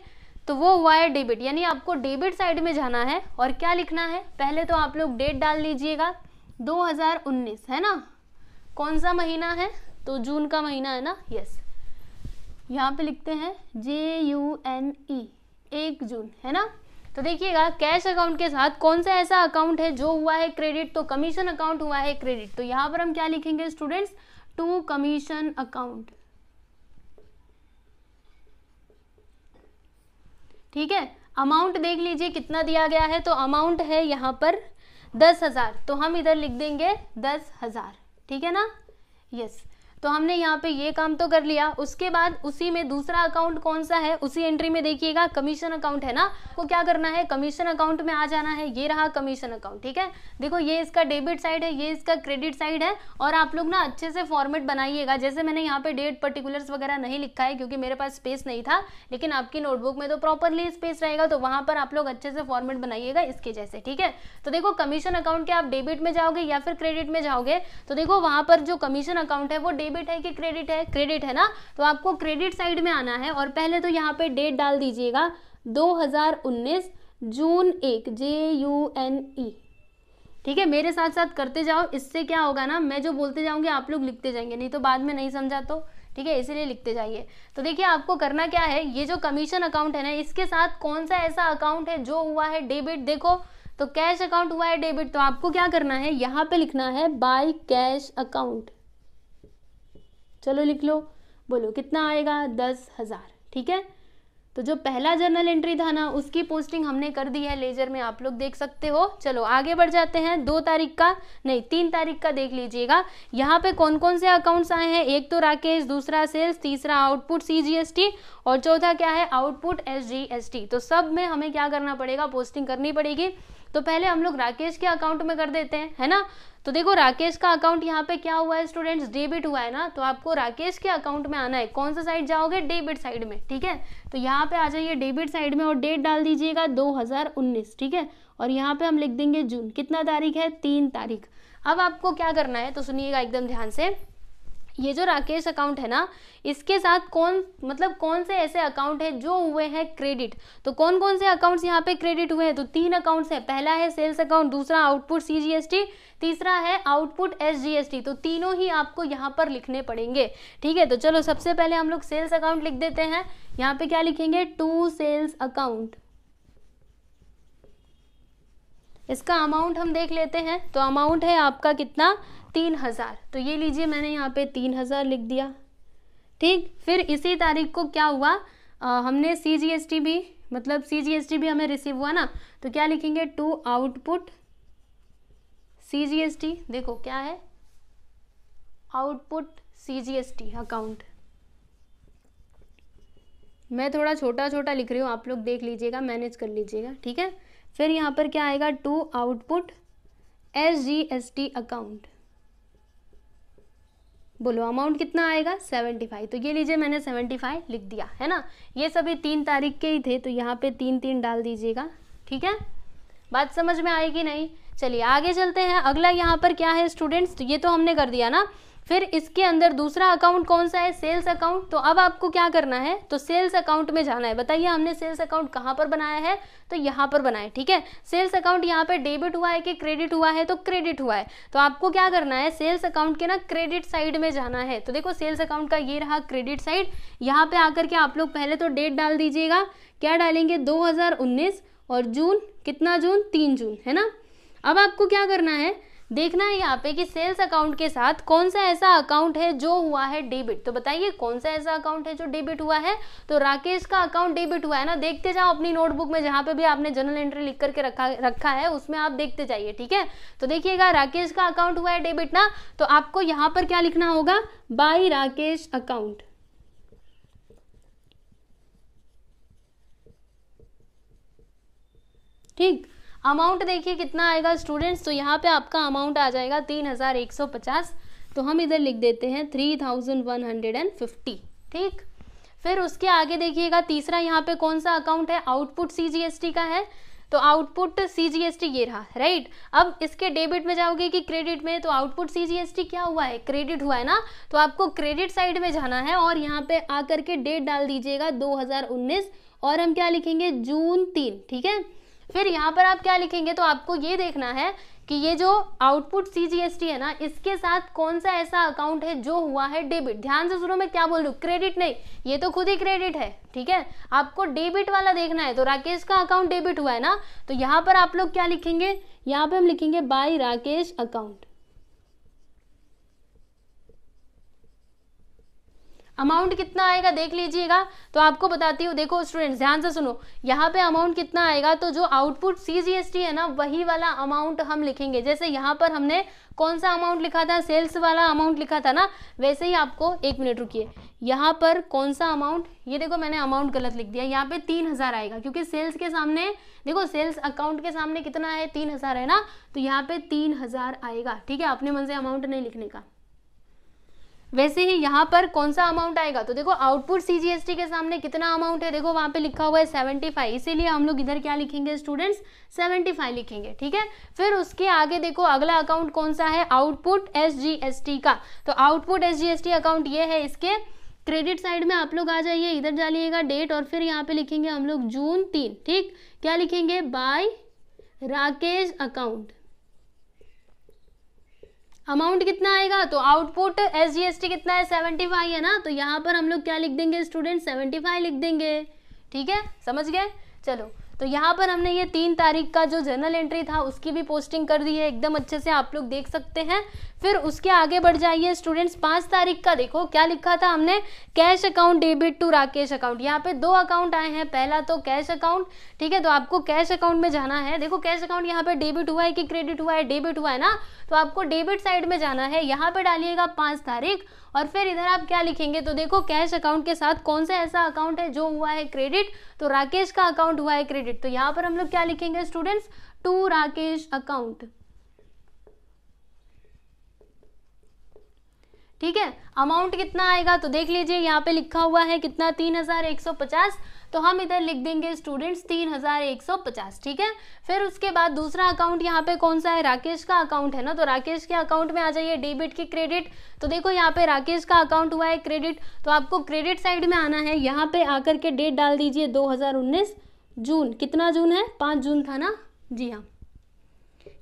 तो वो हुआ है डेबिट यानी आपको डेबिट साइड में जाना है और क्या लिखना है पहले तो आप लोग डेट डाल लीजिएगा 2019 है ना कौन सा महीना है तो जून का महीना है ना यस यहाँ पे लिखते हैं जे यू एन ई एक जून है ना तो देखिएगा कैश अकाउंट के साथ कौन सा ऐसा अकाउंट है जो हुआ है क्रेडिट तो कमीशन अकाउंट हुआ है क्रेडिट तो यहाँ पर हम क्या लिखेंगे स्टूडेंट्स टू कमीशन अकाउंट ठीक है अमाउंट देख लीजिए कितना दिया गया है तो अमाउंट है यहाँ पर दस हज़ार तो हम इधर लिख देंगे दस हज़ार ठीक है ना यस तो हमने यहाँ पे ये काम तो कर लिया उसके बाद उसी में दूसरा अकाउंट कौन सा है उसी एंट्री में देखिएगा कमीशन अकाउंट है ना वो क्या करना है कमीशन अकाउंट में आ जाना है ये रहा कमीशन अकाउंट ठीक है देखो ये इसका डेबिट साइड है ये इसका क्रेडिट साइड है और आप लोग ना अच्छे से फॉर्मेट बनाइएगा जैसे मैंने यहाँ पे डेट पर्टिकुलर्स वगैरह नहीं लिखा है क्योंकि मेरे पास स्पेस नहीं था लेकिन आपकी नोटबुक में तो प्रॉपरली स्पेस रहेगा तो वहां पर आप लोग अच्छे से फॉर्मेट बनाइएगा इसके जैसे ठीक है तो देखो कमीशन अकाउंट के आप डेबिट में जाओगे या फिर क्रेडिट में जाओगे तो देखो वहां पर जो कमीशन अकाउंट है वो डेबिट डेबिट है कि क्रेडिट है क्रेडिट है ना तो आपको क्रेडिट साइड में आना है और पहले तो यहाँ पे डेट डाल दीजिएगा 2019 जून एक जे यू एन ई ठीक है मेरे साथ साथ करते जाओ इससे क्या होगा ना मैं जो बोलते जाऊँगी आप लोग लिखते जाएंगे नहीं तो बाद में नहीं समझा तो ठीक है इसीलिए लिखते जाइए तो देखिए आपको करना क्या है ये जो कमीशन अकाउंट है ना इसके साथ कौन सा ऐसा अकाउंट है जो हुआ है डेबिट देखो तो कैश अकाउंट हुआ है डेबिट तो आपको क्या करना है यहाँ पे लिखना है बाय कैश अकाउंट चलो लिख लो बोलो कितना आएगा दस हज़ार ठीक है तो जो पहला जर्नल एंट्री था ना उसकी पोस्टिंग हमने कर दी है लेजर में आप लोग देख सकते हो चलो आगे बढ़ जाते हैं दो तारीख का नहीं तीन तारीख का देख लीजिएगा यहाँ पे कौन कौन से अकाउंट्स आए हैं एक तो राकेश दूसरा सेल्स तीसरा आउटपुट सीजीएसटी और चौथा क्या है आउटपुट एसजीएसटी तो सब में हमें क्या करना पड़ेगा पोस्टिंग करनी पड़ेगी तो पहले हम लोग राकेश के अकाउंट में कर देते हैं है ना तो देखो राकेश का अकाउंट यहाँ पे क्या हुआ है स्टूडेंट्स डेबिट हुआ है ना तो आपको राकेश के अकाउंट में आना है कौन सा साइड जाओगे डेबिट साइड में ठीक है तो यहाँ पे आ जाइए डेबिट साइड में और डेट डाल दीजिएगा 2019 ठीक है और यहाँ पे हम लिख देंगे जून कितना तारीख है तीन तारीख अब आपको क्या करना है तो सुनिएगा एकदम ध्यान से ये जो राकेश अकाउंट है ना इसके साथ कौन मतलब कौन से ऐसे अकाउंट है जो हुए हैं क्रेडिट तो कौन कौन से अकाउंट्स यहाँ पे क्रेडिट हुए हैं तो तीन अकाउंट्स हैं पहला है सेल्स अकाउंट दूसरा आउटपुट सीजीएसटी तीसरा है आउटपुट एसजीएसटी तो तीनों ही आपको यहाँ पर लिखने पड़ेंगे ठीक है तो चलो सबसे पहले हम लोग सेल्स अकाउंट लिख देते हैं यहाँ पे क्या लिखेंगे टू सेल्स अकाउंट इसका अमाउंट हम देख लेते हैं तो अमाउंट है आपका कितना तीन हज़ार तो ये लीजिए मैंने यहाँ पे तीन हज़ार लिख दिया ठीक फिर इसी तारीख को क्या हुआ आ, हमने सी जी एस टी भी मतलब सी जी एस टी भी हमें रिसीव हुआ ना तो क्या लिखेंगे to output C G S T देखो क्या है output C G S T account मैं थोड़ा छोटा छोटा लिख रही हूँ आप लोग देख लीजिएगा मैनेज कर लीजिएगा ठीक है फिर यहाँ पर क्या आएगा to output S G S T account बोलो अमाउंट कितना आएगा सेवेंटी फाइव तो ये लीजिए मैंने सेवेंटी फाइव लिख दिया है ना ये सभी तीन तारीख के ही थे तो यहाँ पे तीन तीन डाल दीजिएगा ठीक है बात समझ में आएगी नहीं चलिए आगे चलते हैं अगला यहाँ पर क्या है स्टूडेंट्स तो ये तो हमने कर दिया ना फिर इसके अंदर दूसरा अकाउंट कौन सा है सेल्स अकाउंट तो अब आपको क्या करना है तो सेल्स अकाउंट में जाना है बताइए हमने सेल्स अकाउंट कहाँ पर बनाया है तो यहाँ पर बनाया है ठीक है सेल्स अकाउंट यहाँ पर डेबिट हुआ है कि क्रेडिट हुआ है तो क्रेडिट हुआ है तो आपको क्या करना है सेल्स अकाउंट के ना क्रेडिट साइड में जाना है तो देखो सेल्स अकाउंट का ये रहा क्रेडिट साइड यहाँ पर आकर के आप लोग पहले तो डेट डाल दीजिएगा क्या डालेंगे दो और जून कितना जून तीन जून है ना अब आपको क्या करना है देखना है यहाँ पे कि सेल्स अकाउंट के साथ कौन सा ऐसा अकाउंट है जो हुआ है डेबिट तो बताइए कौन सा ऐसा अकाउंट है जो डेबिट हुआ है तो राकेश का अकाउंट डेबिट हुआ है ना देखते जाओ अपनी नोटबुक में जहां पे भी आपने जनरल एंट्री लिख करके रखा रखा है उसमें आप देखते जाइए ठीक है तो देखिएगा राकेश का अकाउंट हुआ है डेबिट ना तो आपको यहां पर क्या लिखना होगा बाई राकेश अकाउंट ठीक अमाउंट देखिए कितना आएगा स्टूडेंट्स तो यहाँ पे आपका अमाउंट आ जाएगा तीन हज़ार एक सौ पचास तो हम इधर लिख देते हैं three thousand one hundred and fifty ठीक फिर उसके आगे देखिएगा तीसरा यहाँ पे कौन सा अकाउंट है आउटपुट सीजीएसटी का है तो आउटपुट सीजीएसटी ये रहा राइट अब इसके डेबिट में जाओगे कि क्रेडिट में तो आउटपुट सीजीएसटी क्या हुआ है क्रेडिट हुआ है ना तो आपको क्रेडिट साइड में जाना है और यहाँ पे आकर के डेट डाल दीजिएगा 2019 और हम क्या लिखेंगे जून तीन ठीक है फिर यहाँ पर आप क्या लिखेंगे तो आपको ये देखना है कि ये जो output C G S T है ना इसके साथ कौन सा ऐसा अकाउंट है जो हुआ है डेबिट ध्यान से सुनो मैं क्या बोल रही हूँ क्रेडिट नहीं ये तो खुद ही क्रेडिट है ठीक है आपको डेबिट वाला देखना है तो राकेश का अकाउंट डेबिट हुआ है ना तो यहाँ पर आप लोग क्या लिखेंगे यहाँ पे हम लिखेंगे बाई राकेश अकाउंट अमाउंट कितना आएगा देख लीजिएगा तो आपको बताती हूँ देखो स्टूडेंट्स ध्यान से सुनो यहाँ पे अमाउंट कितना आएगा तो जो आउटपुट सीजीएसटी है ना वही वाला अमाउंट हम लिखेंगे जैसे यहाँ पर हमने कौन सा अमाउंट लिखा था सेल्स वाला अमाउंट लिखा था ना वैसे ही आपको एक मिनट रुकिए यहाँ पर कौन सा अमाउंट ये देखो मैंने अमाउंट गलत लिख दिया यहाँ पे तीन हज़ार आएगा क्योंकि सेल्स के सामने देखो सेल्स अकाउंट के सामने कितना है तीन हज़ार है ना तो यहाँ पे तीन हज़ार आएगा ठीक है अपने मन से अमाउंट नहीं लिखने का वैसे ही यहाँ पर कौन सा अमाउंट आएगा तो देखो आउटपुट सीजीएसटी के सामने कितना अमाउंट है देखो वहाँ पे लिखा हुआ है सेवेंटी फाइव इसीलिए हम लोग इधर क्या लिखेंगे स्टूडेंट्स सेवेंटी फाइव लिखेंगे ठीक है फिर उसके आगे देखो अगला अकाउंट कौन सा है आउटपुट एसजीएसटी का तो आउटपुट एसजीएसटी अकाउंट ये है इसके क्रेडिट साइड में आप लोग आ जाइए इधर डालिएगा डेट और फिर यहाँ पे लिखेंगे हम लोग जून तीन ठीक क्या लिखेंगे बाय राकेश अकाउंट अमाउंट कितना आएगा तो output S G S T कितना है सेवेंटी फाइव है ना तो यहाँ पर हम लोग क्या लिख देंगे स्टूडेंट सेवेंटी फाइव लिख देंगे ठीक है समझ गए चलो तो यहाँ पर हमने ये तीन तारीख का जो जर्नल एंट्री था उसकी भी पोस्टिंग कर दी है एकदम अच्छे से आप लोग देख सकते हैं फिर उसके आगे बढ़ जाइए स्टूडेंट्स पांच तारीख का देखो क्या लिखा था हमने cash account debit to Rakesh account यहाँ पे दो अकाउंट आए हैं पहला तो कैश अकाउंट ठीक है तो आपको कैश अकाउंट में जाना है देखो कैश अकाउंट यहाँ पे डेबिट हुआ है कि क्रेडिट हुआ है डेबिट हुआ है ना तो आपको डेबिट साइड में जाना है यहाँ पे डालिएगा पांच तारीख और फिर इधर आप क्या लिखेंगे तो देखो कैश अकाउंट के साथ कौन सा ऐसा अकाउंट है जो हुआ है क्रेडिट तो राकेश का अकाउंट हुआ है क्रेडिट तो यहाँ पर हम लोग क्या लिखेंगे स्टूडेंट्स टू राकेश अकाउंट ठीक है अमाउंट कितना आएगा तो देख लीजिए यहाँ पे लिखा हुआ है कितना तीन हज़ार एक सौ पचास तो हम इधर लिख देंगे स्टूडेंट्स तीन हज़ार एक सौ पचास ठीक है फिर उसके बाद दूसरा अकाउंट यहाँ पे कौन सा है राकेश का अकाउंट है ना तो राकेश के अकाउंट में आ जाइए डेबिट की क्रेडिट तो देखो यहाँ पे राकेश का अकाउंट हुआ है क्रेडिट तो आपको क्रेडिट साइड में आना है यहाँ पे आकर के डेट डाल दीजिए दो जून कितना जून है पाँच जून था ना जी हाँ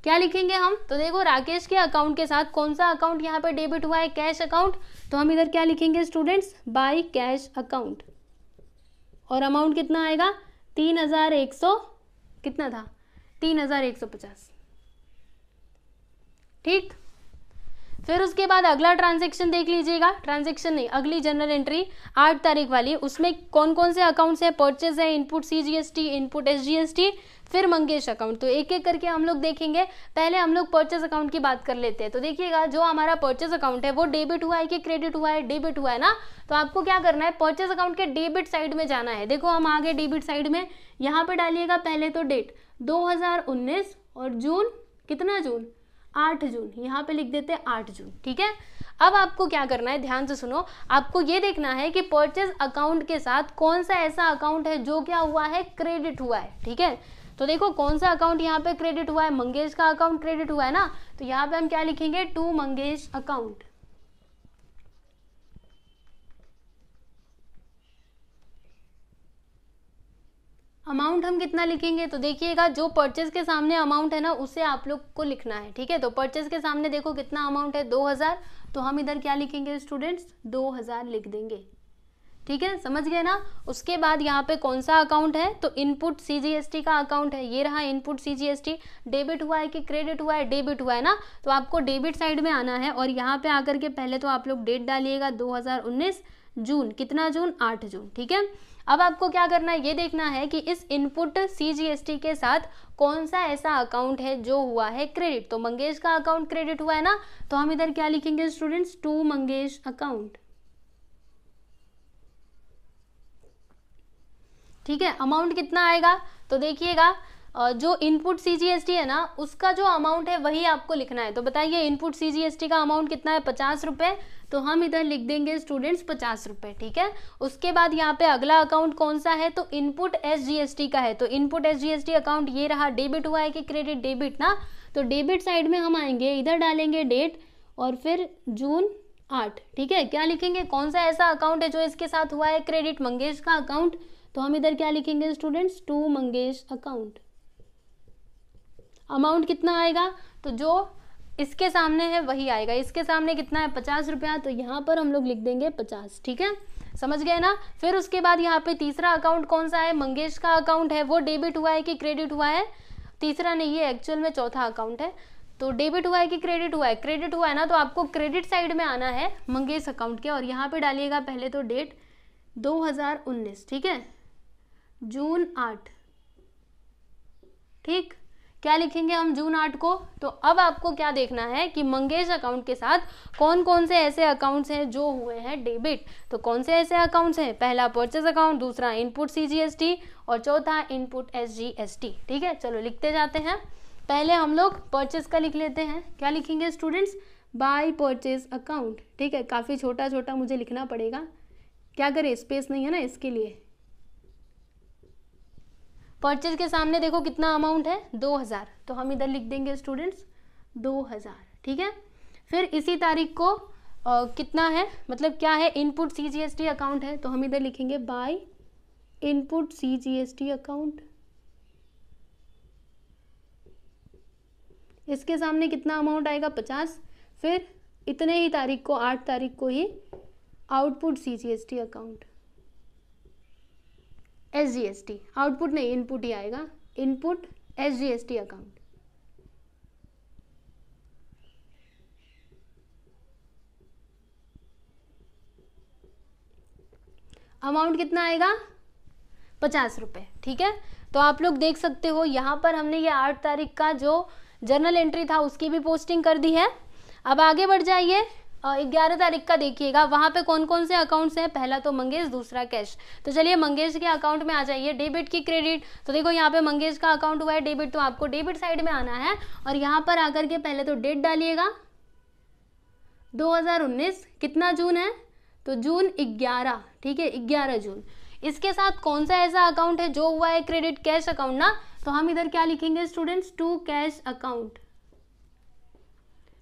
क्या लिखेंगे हम तो देखो राकेश के अकाउंट के साथ कौन सा अकाउंट यहाँ पर डेबिट हुआ है कैश अकाउंट तो हम इधर क्या लिखेंगे स्टूडेंट्स बाई कैश अकाउंट और अमाउंट कितना आएगा तीन हज़ार एक सौ कितना था तीन हज़ार एक सौ पचास ठीक फिर उसके बाद अगला ट्रांजेक्शन देख लीजिएगा ट्रांजेक्शन नहीं अगली जनरल एंट्री आठ तारीख वाली उसमें कौन कौन से अकाउंट्स है परचेज है इनपुट सीजीएसटी इनपुट एसजीएसटी फिर मंगेश अकाउंट तो एक एक करके हम लोग देखेंगे पहले हम लोग परचेज अकाउंट की बात कर लेते हैं तो देखिएगा जो हमारा परचेज अकाउंट है वो डेबिट हुआ है कि क्रेडिट हुआ है डेबिट हुआ है ना तो आपको क्या करना है परचेज अकाउंट के डेबिट साइड में जाना है देखो हम आगे डेबिट साइड में यहाँ पर डालिएगा पहले तो डेट दो और जून कितना जून आठ जून यहाँ पे लिख देते हैं आठ जून ठीक है अब आपको क्या करना है ध्यान से सुनो आपको ये देखना है कि परचेज अकाउंट के साथ कौन सा ऐसा अकाउंट है जो क्या हुआ है क्रेडिट हुआ है ठीक है तो देखो कौन सा अकाउंट यहाँ पे क्रेडिट हुआ है मंगेश का अकाउंट क्रेडिट हुआ है ना तो यहाँ पे हम क्या लिखेंगे टू मंगेश अकाउंट अमाउंट हम कितना लिखेंगे तो देखिएगा जो परचेज के सामने अमाउंट है ना उसे आप लोग को लिखना है ठीक है तो परचेज के सामने देखो कितना अमाउंट है दो हज़ार तो हम इधर क्या लिखेंगे स्टूडेंट्स दो हज़ार लिख देंगे ठीक है समझ गए ना उसके बाद यहाँ पे कौन सा अकाउंट है तो इनपुट सीजीएसटी का अकाउंट है ये रहा इनपुट सीजीएसटी डेबिट हुआ है कि क्रेडिट हुआ है डेबिट हुआ है ना तो आपको डेबिट साइड में आना है और यहाँ पे आकर के पहले तो आप लोग डेट डालिएगा दो जून कितना जून आठ जून ठीक है अब आपको क्या करना है ये देखना है कि इस इनपुट सी के साथ कौन सा ऐसा अकाउंट है जो हुआ है क्रेडिट तो मंगेश का अकाउंट क्रेडिट हुआ है ना तो हम इधर क्या लिखेंगे स्टूडेंट्स टू मंगेश अकाउंट ठीक है अमाउंट कितना आएगा तो देखिएगा जो इनपुट सीजीएसटी है ना उसका जो अमाउंट है वही आपको लिखना है तो बताइए इनपुट सीजीएसटी का अमाउंट कितना है पचास रुपए तो हम इधर लिख देंगे स्टूडेंट्स पचास रुपये ठीक है उसके बाद यहाँ पे अगला अकाउंट कौन सा है तो इनपुट एसजीएसटी का है तो इनपुट एसजीएसटी अकाउंट ये रहा डेबिट हुआ है कि क्रेडिट डेबिट ना तो डेबिट साइड में हम आएंगे इधर डालेंगे डेट और फिर जून आठ ठीक है क्या लिखेंगे कौन सा ऐसा अकाउंट है जो इसके साथ हुआ है क्रेडिट मंगेश का अकाउंट तो हम इधर क्या लिखेंगे students to Mangesh account amount कितना आएगा तो जो इसके सामने है वही आएगा इसके सामने कितना है पचास रुपया तो यहाँ पर हम लोग लिख देंगे पचास ठीक है समझ गए ना फिर उसके बाद यहाँ पे तीसरा अकाउंट कौन सा है मंगेश का अकाउंट है वो डेबिट हुआ है कि क्रेडिट हुआ है तीसरा नहीं है एक्चुअल में चौथा अकाउंट है तो डेबिट हुआ है कि क्रेडिट हुआ है क्रेडिट हुआ है ना तो आपको क्रेडिट साइड में आना है मंगेश अकाउंट के और यहाँ पर डालिएगा पहले तो डेट दो ठीक है जून आठ ठीक क्या लिखेंगे हम जून आठ को तो अब आपको क्या देखना है कि मंगेश अकाउंट के साथ कौन कौन से ऐसे अकाउंट्स हैं जो हुए हैं डेबिट तो कौन से ऐसे अकाउंट्स हैं पहला परचेस अकाउंट दूसरा इनपुट सीजीएसटी और चौथा इनपुट एसजीएसटी ठीक है चलो लिखते जाते हैं पहले हम लोग परचेस का लिख लेते हैं क्या लिखेंगे स्टूडेंट्स बाई परचेज अकाउंट ठीक है काफ़ी छोटा छोटा मुझे लिखना पड़ेगा क्या करें स्पेस नहीं है ना इसके लिए परचेज के सामने देखो कितना अमाउंट है दो हज़ार तो हम इधर लिख देंगे स्टूडेंट्स दो हज़ार ठीक है फिर इसी तारीख को आ, कितना है मतलब क्या है input C G S T account है तो हम इधर लिखेंगे by input C G S T account इसके सामने कितना अमाउंट आएगा पचास फिर इतने ही तारीख को आठ तारीख को ही output C G S T account S G S T output नहीं इनपुट ही आएगा input S G S T account amount कितना आएगा पचास रुपये ठीक है तो आप लोग देख सकते हो यहाँ पर हमने ये आठ तारीख का जो जर्नल एंट्री था उसकी भी पोस्टिंग कर दी है अब आगे बढ़ जाइए ग्यारह तारीख का देखिएगा वहां पे कौन कौन से अकाउंट्स हैं पहला तो मंगेश दूसरा कैश तो चलिए मंगेश के अकाउंट में आ जाइए डेबिट की क्रेडिट तो देखो यहाँ पे मंगेश का अकाउंट हुआ है डेबिट तो आपको डेबिट साइड में आना है और यहाँ पर आकर के पहले तो डेट डालिएगा 2019 कितना जून है तो जून 11 ठीक है 11 जून इसके साथ कौन सा ऐसा अकाउंट है जो हुआ है क्रेडिट कैश अकाउंट ना तो हम इधर क्या लिखेंगे स्टूडेंट्स टू कैश अकाउंट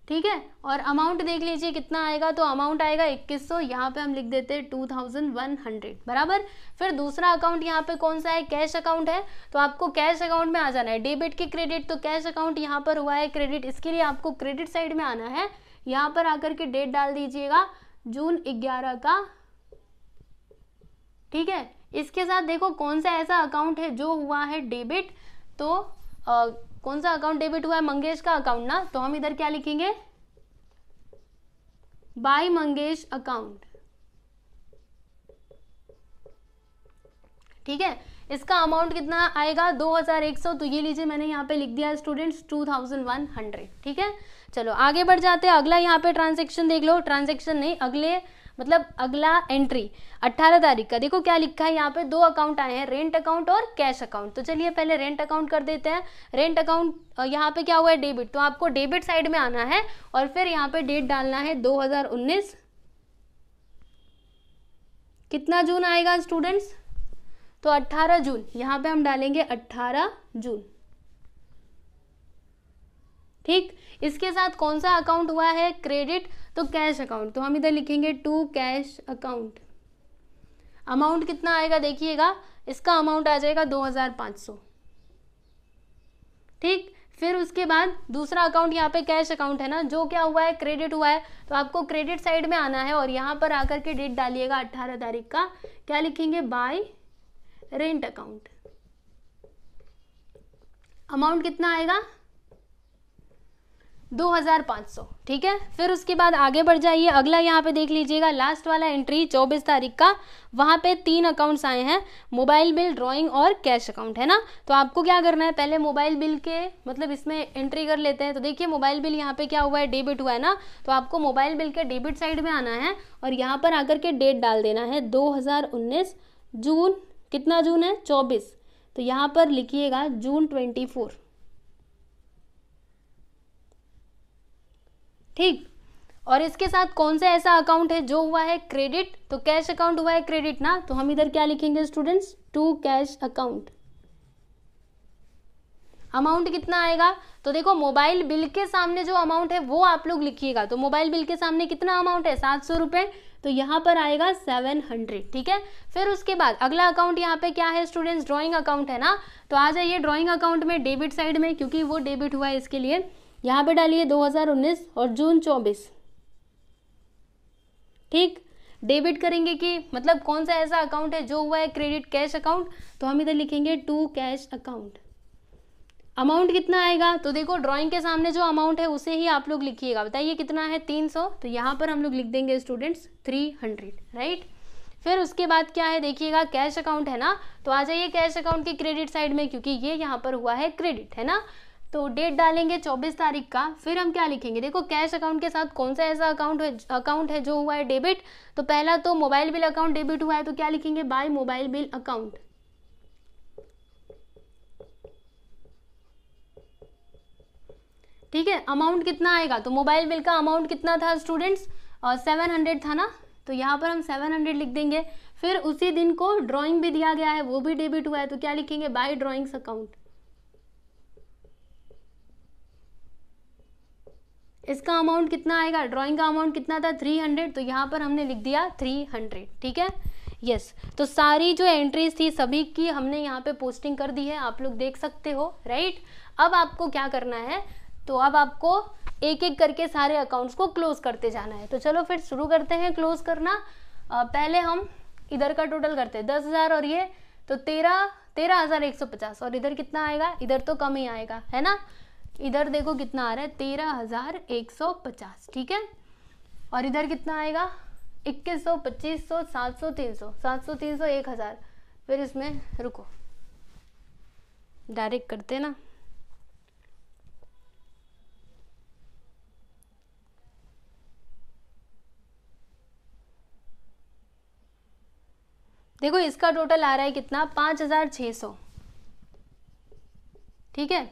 ठीक है और अमाउंट देख लीजिए कितना आएगा तो अमाउंट आएगा 2100 सौ यहाँ पर हम लिख देते हैं 2100 बराबर फिर दूसरा अकाउंट यहाँ पे कौन सा है कैश अकाउंट है तो आपको कैश अकाउंट में आ जाना है डेबिट की क्रेडिट तो कैश अकाउंट यहाँ पर हुआ है क्रेडिट इसके लिए आपको क्रेडिट साइड में आना है यहाँ पर आकर के डेट डाल दीजिएगा जून ग्यारह का ठीक है इसके साथ देखो कौन सा ऐसा अकाउंट है जो हुआ है डेबिट तो आ, कौन सा अकाउंट डेबिट हुआ है मंगेश का अकाउंट ना तो हम इधर क्या लिखेंगे बाय मंगेश अकाउंट ठीक है इसका अमाउंट कितना आएगा 2100 तो ये लीजिए मैंने यहाँ पे लिख दिया स्टूडेंट्स 2100 ठीक है चलो आगे बढ़ जाते हैं अगला यहाँ पे ट्रांजेक्शन देख लो ट्रांजेक्शन नहीं अगले मतलब अगला एंट्री 18 तारीख का देखो क्या लिखा है यहाँ पे दो अकाउंट आए हैं रेंट अकाउंट और कैश अकाउंट तो चलिए पहले रेंट अकाउंट कर देते हैं रेंट अकाउंट यहाँ पे क्या हुआ है डेबिट तो आपको डेबिट साइड में आना है और फिर यहाँ पे डेट डालना है 2019 कितना जून आएगा स्टूडेंट्स तो 18 जून यहाँ पे हम डालेंगे अट्ठारह जून ठीक इसके साथ कौन सा अकाउंट हुआ है क्रेडिट तो कैश अकाउंट तो हम इधर लिखेंगे टू कैश अकाउंट अमाउंट कितना आएगा देखिएगा इसका अमाउंट आ जाएगा दो हज़ार सौ ठीक फिर उसके बाद दूसरा अकाउंट यहाँ पे कैश अकाउंट है ना जो क्या हुआ है क्रेडिट हुआ है तो आपको क्रेडिट साइड में आना है और यहाँ पर आकर के डेट डालिएगा अट्ठारह तारीख का क्या लिखेंगे बाय रेंट अकाउंट अमाउंट कितना आएगा 2500 ठीक है फिर उसके बाद आगे बढ़ जाइए अगला यहाँ पे देख लीजिएगा लास्ट वाला एंट्री 24 तारीख का वहाँ पे तीन अकाउंट्स आए हैं मोबाइल बिल ड्राइंग और कैश अकाउंट है ना तो आपको क्या करना है पहले मोबाइल बिल के मतलब इसमें एंट्री कर लेते हैं तो देखिए मोबाइल बिल यहाँ पे क्या हुआ है डेबिट हुआ है ना तो आपको मोबाइल बिल के डेबिट साइड में आना है और यहाँ पर आकर के डेट डाल देना है दो जून कितना जून है चौबीस तो यहाँ पर लिखिएगा जून ट्वेंटी फोर ठीक और इसके साथ कौन सा ऐसा अकाउंट है जो हुआ है क्रेडिट तो कैश अकाउंट हुआ है क्रेडिट ना तो हम इधर क्या लिखेंगे students to cash account amount कितना आएगा तो देखो मोबाइल बिल के सामने जो अमाउंट है वो आप लोग लिखिएगा तो मोबाइल बिल के सामने कितना अमाउंट है सात सौ रुपये तो यहाँ पर आएगा सेवन हंड्रेड ठीक है फिर उसके बाद अगला अकाउंट यहाँ पे क्या है स्टूडेंट्स ड्राइंग अकाउंट है ना तो आ जाइए ड्राइंग अकाउंट में डेबिट साइड में क्योंकि वो डेबिट हुआ है इसके लिए यहाँ पे डालिए 2019 और जून 24 ठीक डेबिट करेंगे कि मतलब कौन सा ऐसा अकाउंट है जो हुआ है क्रेडिट कैश अकाउंट तो हम इधर लिखेंगे टू कैश अकाउंट अमाउंट कितना आएगा तो देखो ड्राइंग के सामने जो अमाउंट है उसे ही आप लोग लिखिएगा बताइए कितना है 300 तो यहाँ पर हम लोग लिख देंगे स्टूडेंट्स थ्री राइट फिर उसके बाद क्या है देखिएगा कैश अकाउंट है ना तो आ जाइए कैश अकाउंट के क्रेडिट साइड में क्योंकि ये यहाँ पर हुआ है क्रेडिट है ना तो डेट डालेंगे चौबीस तारीख का फिर हम क्या लिखेंगे देखो कैश अकाउंट के साथ कौन सा ऐसा अकाउंट है अकाउंट है जो हुआ है डेबिट तो पहला तो मोबाइल बिल अकाउंट डेबिट हुआ है तो क्या लिखेंगे बाय मोबाइल बिल अकाउंट ठीक है अमाउंट कितना आएगा तो मोबाइल बिल का अमाउंट कितना था स्टूडेंट्स सेवन हंड्रेड था ना तो यहाँ पर हम सेवन हंड्रेड लिख देंगे फिर उसी दिन को ड्राइंग भी दिया गया है वो भी डेबिट हुआ है तो क्या लिखेंगे बाय ड्राइंग्स अकाउंट इसका अमाउंट कितना आएगा ड्राइंग का अमाउंट कितना था 300 तो यहाँ पर हमने लिख दिया 300 ठीक है यस yes. तो सारी जो एंट्रीज थी सभी की हमने यहाँ पे पोस्टिंग कर दी है आप लोग देख सकते हो राइट अब आपको क्या करना है तो अब आपको एक एक करके सारे अकाउंट्स को क्लोज करते जाना है तो चलो फिर शुरू करते हैं क्लोज करना आ, पहले हम इधर का टोटल करते हैं दस हज़ार और ये तो तेरह तेरह हज़ार एक सौ पचास और इधर कितना आएगा इधर तो कम ही आएगा है ना इधर देखो कितना आ रहा है तेरह हज़ार एक सौ पचास ठीक है और इधर कितना आएगा इक्कीस सौ पच्चीस सौ सात सौ तीन सौ सात सौ तीन सौ एक हज़ार फिर इसमें रुको डायरेक्ट करते ना देखो इसका टोटल आ रहा है कितना पांच हज़ार छह सौ ठीक है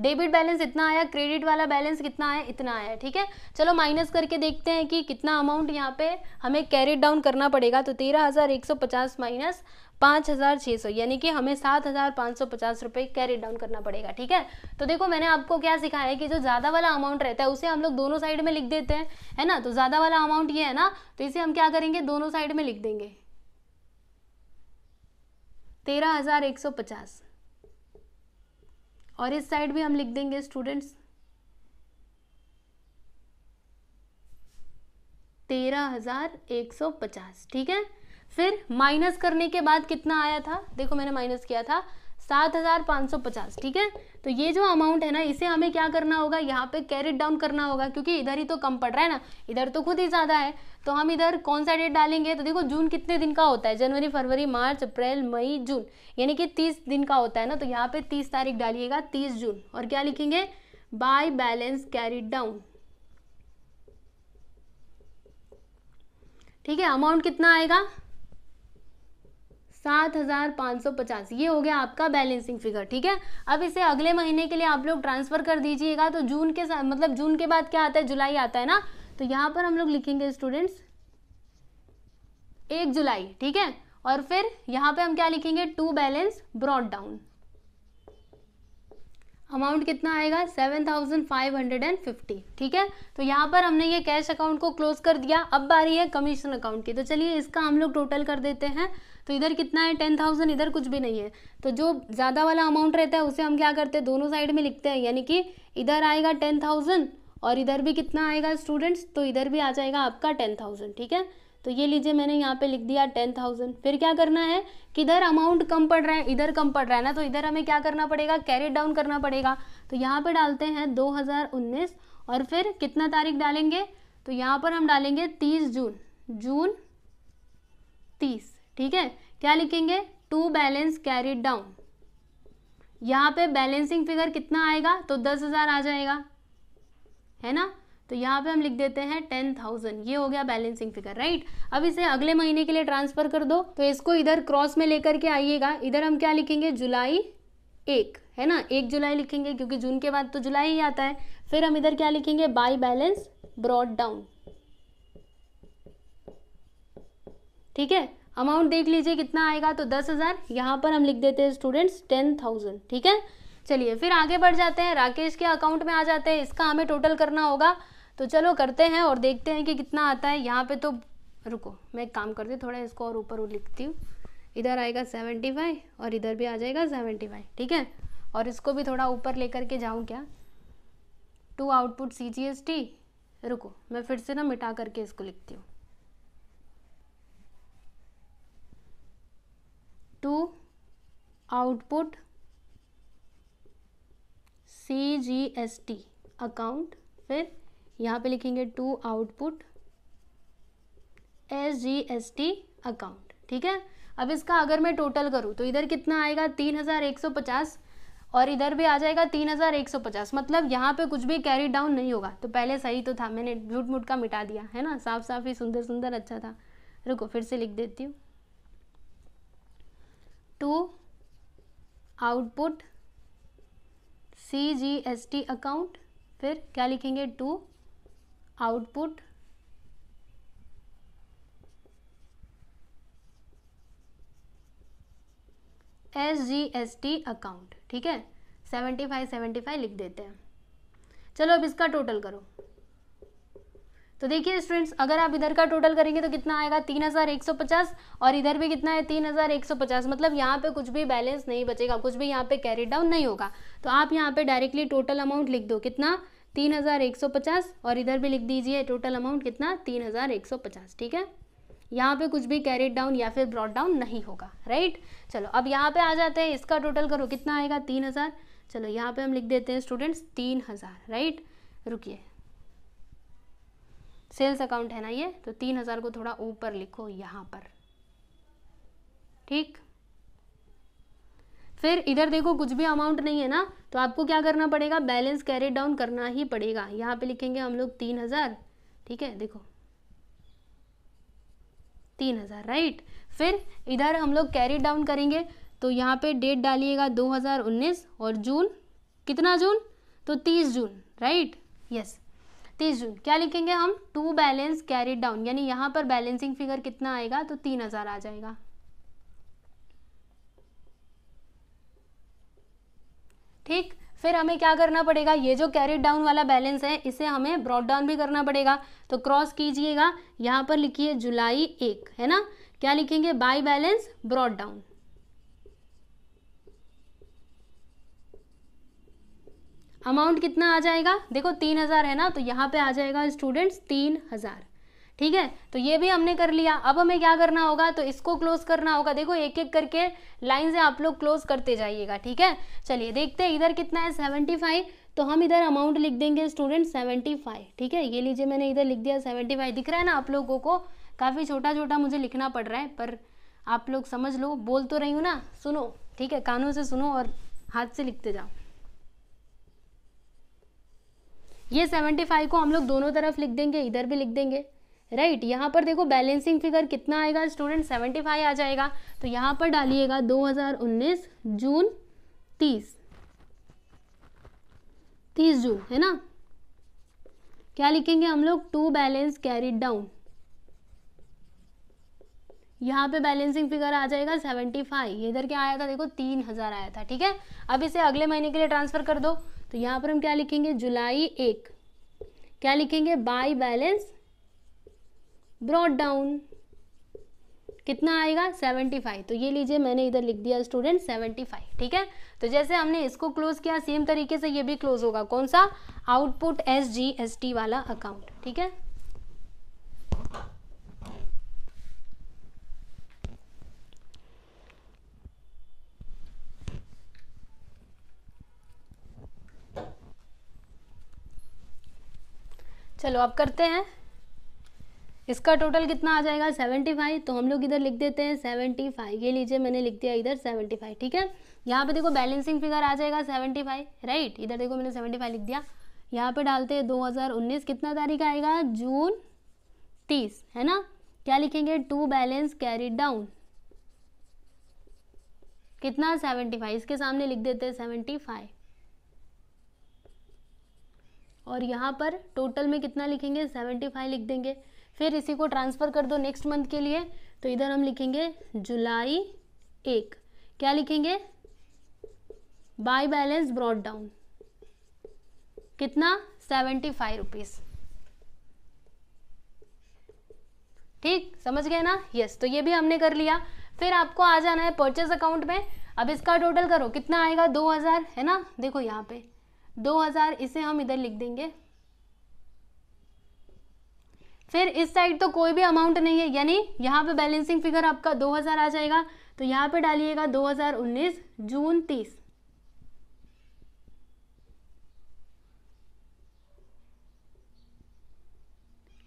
डेबिट बैलेंस इतना आया क्रेडिट वाला बैलेंस कितना आया इतना आया ठीक है चलो माइनस करके देखते हैं कि कितना अमाउंट यहाँ पे हमें कैरेट डाउन करना पड़ेगा तो तेरह हज़ार एक सौ पचास माइनस पाँच हज़ार छः सौ यानी कि हमें सात हज़ार पाँच सौ पचास रुपये कैरी डाउन करना पड़ेगा ठीक है तो देखो मैंने आपको क्या सिखाया है कि जो ज़्यादा वाला अमाउंट रहता है उसे हम लोग दोनों साइड में लिख देते हैं है ना तो ज़्यादा वाला अमाउंट ये है ना तो इसे हम क्या करेंगे दोनों साइड में लिख देंगे तेरह हज़ार एक सौ पचास और इस साइड भी हम लिख देंगे स्टूडेंट्स तेरह हजार एक सौ पचास ठीक है फिर माइनस करने के बाद कितना आया था देखो मैंने माइनस किया था सात हज़ार पाँच सौ पचास ठीक है तो ये जो अमाउंट है ना इसे हमें क्या करना होगा यहाँ पे कैरिट डाउन करना होगा क्योंकि इधर ही तो कम पड़ रहा है ना इधर तो खुद ही ज़्यादा है तो हम इधर कौन सा डेट डालेंगे तो देखो जून कितने दिन का होता है जनवरी फरवरी मार्च अप्रैल मई जून यानी कि तीस दिन का होता है ना तो यहाँ पे तीस तारीख डालिएगा तीस जून और क्या लिखेंगे बाय बैलेंस कैरिड डाउन ठीक है अमाउंट कितना आएगा सात हज़ार पाँच सौ पचास ये हो गया आपका बैलेंसिंग फिगर ठीक है अब इसे अगले महीने के लिए आप लोग ट्रांसफ़र कर दीजिएगा तो जून के साथ मतलब जून के बाद क्या आता है जुलाई आता है ना तो यहाँ पर हम लोग लिखेंगे स्टूडेंट्स एक जुलाई ठीक है और फिर यहाँ पे हम क्या लिखेंगे to balance brought down amount कितना आएगा seven thousand five hundred and fifty ठीक है तो यहाँ पर हमने ये कैश अकाउंट को क्लोज कर दिया अब बारी है कमीशन अकाउंट की तो चलिए इसका हम लोग टोटल कर देते हैं तो इधर कितना है टेन थाउजेंड इधर कुछ भी नहीं है तो जो ज़्यादा वाला अमाउंट रहता है उसे हम क्या करते हैं दोनों साइड में लिखते हैं यानी कि इधर आएगा टेन थाउजेंड और इधर भी कितना आएगा स्टूडेंट्स तो इधर भी आ जाएगा आपका टेन थाउजेंड ठीक है तो ये लीजिए मैंने यहाँ पे लिख दिया टेन थाउजेंड फिर क्या करना है किधर अमाउंट कम पड़ रहा है इधर कम पड़ रहा है ना तो इधर हमें क्या करना पड़ेगा कैरी डाउन करना पड़ेगा तो यहाँ पे डालते हैं दो हज़ार उन्नीस और फिर कितना तारीख डालेंगे तो यहाँ पर हम डालेंगे तीस जून जून तीस ठीक है क्या लिखेंगे टू बैलेंस कैरी डाउन यहाँ पे बैलेंसिंग फिगर कितना आएगा तो दस हज़ार आ जाएगा है ना तो यहाँ पे हम लिख देते हैं टेन थाउजेंड ये हो गया बैलेंसिंग फिगर राइट अब इसे अगले महीने के लिए ट्रांसफर कर दो तो इसको इधर क्रॉस में लेकर के आइएगा इधर हम क्या लिखेंगे जुलाई एक है ना एक जुलाई लिखेंगे क्योंकि जून के बाद तो जुलाई ही आता है फिर हम इधर क्या लिखेंगे बाई बैलेंस ब्रॉड डाउन ठीक है अमाउंट देख लीजिए कितना आएगा तो दस हज़ार यहाँ पर हम लिख देते हैं स्टूडेंट्स टेन थाउजेंड ठीक है चलिए फिर आगे बढ़ जाते हैं राकेश के अकाउंट में आ जाते हैं इसका हमें टोटल करना होगा तो चलो करते हैं और देखते हैं कि कितना आता है यहाँ पे तो रुको मैं एक काम करती हूँ थोड़ा इसको और ऊपर लिखती हूँ इधर आएगा सेवेंटी फाइव और इधर भी आ जाएगा सेवेंटी फाइव ठीक है और इसको भी थोड़ा ऊपर लेकर के जाऊँ क्या to output C G S T रुको मैं फिर से ना मिटा करके इसको लिखती हूँ to output C G S T account फिर यहाँ पे लिखेंगे to output S G S T account ठीक है अब इसका अगर मैं टोटल करूँ तो इधर कितना आएगा तीन हज़ार एक सौ पचास और इधर भी आ जाएगा तीन हज़ार एक सौ पचास मतलब यहाँ पे कुछ भी कैरी डाउन नहीं होगा तो पहले सही तो था मैंने झूठ मूठ का मिटा दिया है ना साफ साफ ही सुंदर सुंदर अच्छा था रुको फिर से लिख देती हूँ to output C G S T account फिर क्या लिखेंगे to output S G S T account ठीक है सेवेंटी फाइव सेवेंटी फाइव लिख देते हैं चलो अब इसका टोटल करो तो देखिए स्टूडेंट्स अगर आप इधर का टोटल करेंगे तो कितना आएगा तीन हज़ार एक सौ पचास और इधर भी कितना है तीन हज़ार एक सौ पचास मतलब यहाँ पे कुछ भी बैलेंस नहीं बचेगा कुछ भी यहाँ पे कैरी डाउन नहीं होगा तो आप यहाँ पे डायरेक्टली टोटल अमाउंट लिख दो कितना तीन हज़ार एक सौ पचास और इधर भी लिख दीजिए टोटल अमाउंट कितना तीन हज़ार एक सौ पचास ठीक है यहाँ पे कुछ भी कैरेट डाउन या फिर ब्रॉड डाउन नहीं होगा राइट चलो अब यहाँ पे आ जाते हैं इसका टोटल करो कितना आएगा तीन हज़ार चलो यहाँ पे हम लिख देते हैं स्टूडेंट्स तीन हज़ार राइट रुकिए सेल्स अकाउंट है ना ये तो तीन हज़ार को थोड़ा ऊपर लिखो यहाँ पर ठीक फिर इधर देखो कुछ भी अमाउंट नहीं है ना तो आपको क्या करना पड़ेगा बैलेंस कैरी डाउन करना ही पड़ेगा यहाँ पे लिखेंगे हम लोग तीन हज़ार ठीक है देखो तीन हज़ार राइट फिर इधर हम लोग कैरी डाउन करेंगे तो यहाँ पे डेट डालिएगा 2019 और जून कितना जून तो 30 जून राइट यस 30 जून क्या लिखेंगे हम टू बैलेंस कैरी डाउन यानी यहाँ पर बैलेंसिंग फिगर कितना आएगा तो तीन हज़ार आ जाएगा ठीक फिर हमें क्या करना पड़ेगा ये जो कैरिड डाउन वाला बैलेंस है इसे हमें ब्रॉड डाउन भी करना पड़ेगा तो क्रॉस कीजिएगा यहाँ पर लिखिए जुलाई एक है ना क्या लिखेंगे by balance brought down amount कितना आ जाएगा देखो तीन हज़ार है ना तो यहाँ पे आ जाएगा स्टूडेंट्स तीन हज़ार ठीक है तो ये भी हमने कर लिया अब हमें क्या करना होगा तो इसको क्लोज करना होगा देखो एक एक करके लाइन से आप लोग क्लोज करते जाइएगा ठीक है चलिए देखते हैं इधर कितना है सेवेंटी फाइव तो हम इधर अमाउंट लिख देंगे स्टूडेंट सेवेंटी फाइव ठीक है ये लीजिए मैंने इधर लिख दिया सेवेंटी फाइव दिख रहा है ना आप लोगों को काफ़ी छोटा छोटा मुझे लिखना पड़ रहा है पर आप लोग समझ लो बोल तो रही हूँ ना सुनो ठीक है कानों से सुनो और हाथ से लिखते जाओ ये सेवेंटी फाइव को हम लोग दोनों तरफ लिख देंगे इधर भी लिख देंगे राइट right, यहाँ पर देखो बैलेंसिंग फिगर कितना आएगा स्टूडेंट सेवेंटी फाइव आ जाएगा तो यहाँ पर डालिएगा 2019 जून 30 30 जून है ना क्या लिखेंगे हम लोग टू बैलेंस कैरी डाउन यहाँ पे बैलेंसिंग फिगर आ जाएगा सेवेंटी फाइव इधर क्या आया था देखो तीन हजार आया था ठीक है अब इसे अगले महीने के लिए ट्रांसफर कर दो तो यहाँ पर हम क्या लिखेंगे जुलाई एक क्या लिखेंगे बाई बैलेंस ब्रॉड डाउन कितना आएगा सेवेंटी फाइव तो ये लीजिए मैंने इधर लिख दिया स्टूडेंट सेवेंटी फाइव ठीक है तो जैसे हमने इसको क्लोज किया सेम तरीके से ये भी क्लोज होगा कौन सा output S G S T वाला अकाउंट ठीक है चलो अब करते हैं इसका टोटल कितना आ जाएगा सेवेंटी फाइव तो हम लोग इधर लिख देते हैं सेवेंटी फाइव ये लीजिए मैंने लिख दिया इधर सेवेंटी फाइव ठीक है यहाँ पे देखो बैलेंसिंग फिगर आ जाएगा सेवेंटी फाइव राइट इधर देखो मैंने सेवेंटी फाइव लिख दिया यहाँ पे डालते हैं दो हजार उन्नीस कितना तारीख आएगा जून तीस है ना क्या लिखेंगे टू बैलेंस कैरी डाउन कितना सेवेंटी फाइव इसके सामने लिख देते हैं सेवेंटी फाइव और यहाँ पर टोटल में कितना लिखेंगे सेवेंटी फाइव लिख देंगे फिर इसी को ट्रांसफ़र कर दो नेक्स्ट मंथ के लिए तो इधर हम लिखेंगे जुलाई एक क्या लिखेंगे बाय बैलेंस ब्रॉड डाउन कितना सेवेंटी फाइव रुपीज़ ठीक समझ गए ना यस तो ये भी हमने कर लिया फिर आपको आ जाना है परचेज अकाउंट में अब इसका टोटल करो कितना आएगा दो हज़ार है ना देखो यहाँ पे दो हज़ार इसे हम इधर लिख देंगे फिर इस साइड तो कोई भी अमाउंट नहीं है यानी यहाँ पे बैलेंसिंग फिगर आपका 2000 आ जाएगा तो यहाँ पे डालिएगा 2019 जून 30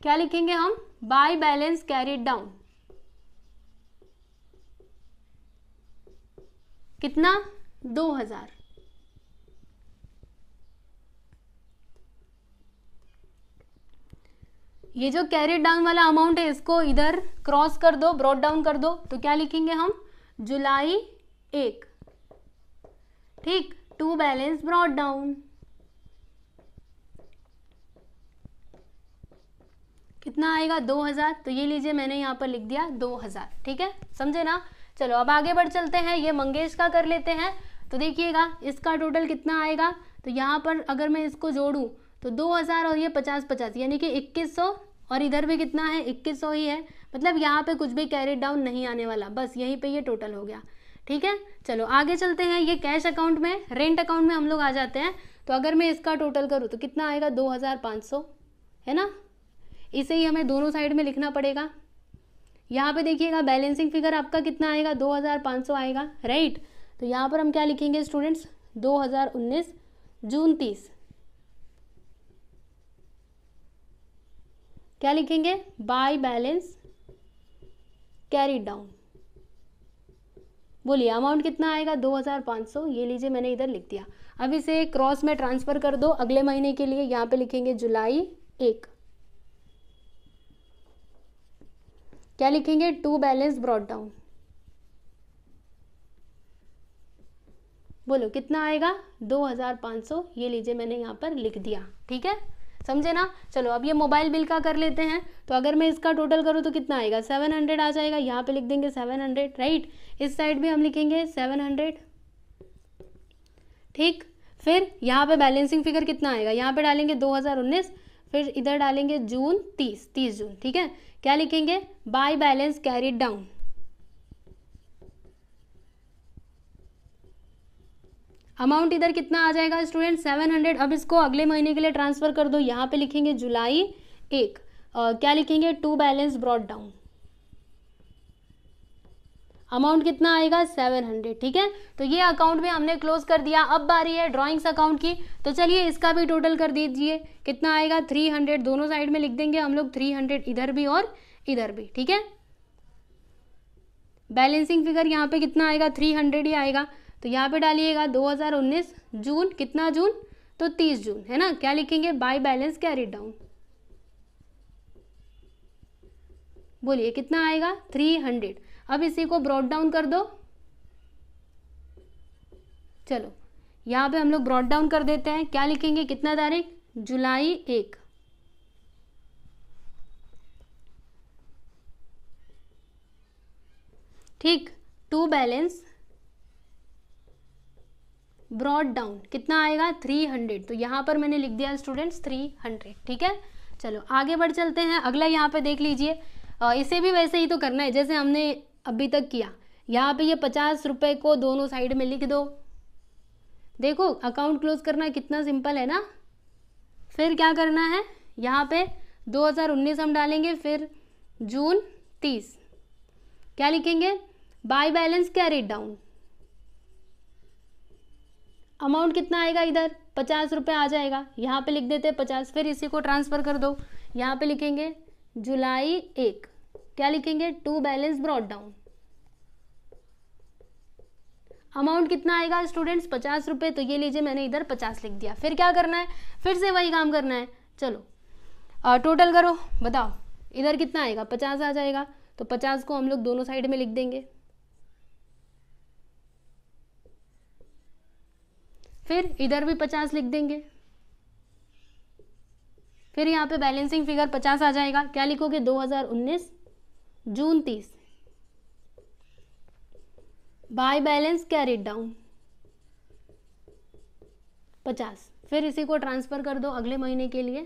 क्या लिखेंगे हम बाय बैलेंस कैरी डाउन कितना 2000 ये जो कैरेट डाउन वाला अमाउंट है इसको इधर क्रॉस कर दो ब्रॉड डाउन कर दो तो क्या लिखेंगे हम जुलाई एक ठीक टू बैलेंस ब्रॉड डाउन कितना आएगा 2000 तो ये लीजिए मैंने यहाँ पर लिख दिया 2000 ठीक है समझे ना चलो अब आगे बढ़ चलते हैं ये मंगेश का कर लेते हैं तो देखिएगा इसका टोटल कितना आएगा तो यहाँ पर अगर मैं इसको जोड़ू तो 2000 और ये 50 50 यानी कि 2100 और इधर भी कितना है 2100 ही है मतलब यहाँ पे कुछ भी कैरी डाउन नहीं आने वाला बस यहीं पे ये टोटल हो गया ठीक है चलो आगे चलते हैं ये कैश अकाउंट में रेंट अकाउंट में हम लोग आ जाते हैं तो अगर मैं इसका टोटल करूँ तो कितना आएगा दो है ना इसे ही हमें दोनों साइड में लिखना पड़ेगा यहाँ पे देखिएगा बैलेंसिंग फिगर आपका कितना आएगा 2500 आएगा राइट तो यहाँ पर हम क्या लिखेंगे स्टूडेंट्स 2019 जून तीस क्या लिखेंगे बाय बैलेंस कैरी डाउन बोलिए अमाउंट कितना आएगा 2500 ये लीजिए मैंने इधर लिख दिया अब इसे क्रॉस में ट्रांसफ़र कर दो अगले महीने के लिए यहां पे लिखेंगे जुलाई एक क्या लिखेंगे टू बैलेंस ब्रॉड डाउन बोलो कितना आएगा 2500 ये लीजिए मैंने यहां पर लिख दिया ठीक है समझे ना चलो अब ये मोबाइल बिल का कर लेते हैं तो अगर मैं इसका टोटल करूँ तो कितना आएगा सेवन हंड्रेड आ जाएगा यहाँ पे लिख देंगे सेवन हंड्रेड राइट इस साइड भी हम लिखेंगे सेवन हंड्रेड ठीक फिर यहाँ पे बैलेंसिंग फिगर कितना आएगा यहाँ पे डालेंगे दो हज़ार उन्नीस फिर इधर डालेंगे जून तीस तीस जून ठीक है क्या लिखेंगे by balance carry down amount इधर कितना आ जाएगा स्टूडेंट सेवन हंड्रेड अब इसको अगले महीने के लिए ट्रांसफ़र कर दो यहाँ पे लिखेंगे जुलाई एक आ, क्या लिखेंगे to balance brought down amount कितना आएगा सेवन हंड्रेड ठीक है तो ये अकाउंट भी हमने क्लोज कर दिया अब बारी है ड्राइंग्स अकाउंट की तो चलिए इसका भी टोटल कर दीजिए कितना आएगा थ्री हंड्रेड दोनों साइड में लिख देंगे हम लोग थ्री हंड्रेड इधर भी और इधर भी ठीक है बैलेंसिंग फिगर यहाँ पे कितना आएगा थ्री हंड्रेड ही आएगा तो यहाँ पे डालिएगा 2019 जून कितना जून तो 30 जून है ना क्या लिखेंगे बाय बैलेंस कैरी डाउन बोलिए कितना आएगा 300 अब इसी को ब्रॉड डाउन कर दो चलो यहाँ पे हम लोग ब्रॉड डाउन कर देते हैं क्या लिखेंगे कितना तारीख जुलाई एक ठीक टू बैलेंस ब्रॉड डाउन कितना आएगा थ्री हंड्रेड तो यहाँ पर मैंने लिख दिया स्टूडेंट्स थ्री हंड्रेड ठीक है चलो आगे बढ़ चलते हैं अगला यहाँ पे देख लीजिए इसे भी वैसे ही तो करना है जैसे हमने अभी तक किया यहाँ पे ये पचास रुपये को दोनों साइड में लिख दो देखो अकाउंट क्लोज करना कितना सिंपल है ना फिर क्या करना है यहाँ पे 2019 हम डालेंगे फिर जून 30 क्या लिखेंगे by balance carried down amount कितना आएगा इधर पचास रुपये आ जाएगा यहाँ पे लिख देते हैं पचास फिर इसी को ट्रांसफ़र कर दो यहाँ पे लिखेंगे जुलाई एक क्या लिखेंगे to balance brought down amount कितना आएगा स्टूडेंट्स पचास रुपये तो ये लीजिए मैंने इधर पचास लिख दिया फिर क्या करना है फिर से वही काम करना है चलो आ, टोटल करो बताओ इधर कितना आएगा पचास आ जाएगा तो पचास को हम लोग दोनों साइड में लिख देंगे फिर इधर भी पचास लिख देंगे फिर यहाँ पे बैलेंसिंग फिगर पचास आ जाएगा क्या लिखोगे 2019 जून तीस बाय बैलेंस कैरिड डाउन पचास फिर इसी को ट्रांसफर कर दो अगले महीने के लिए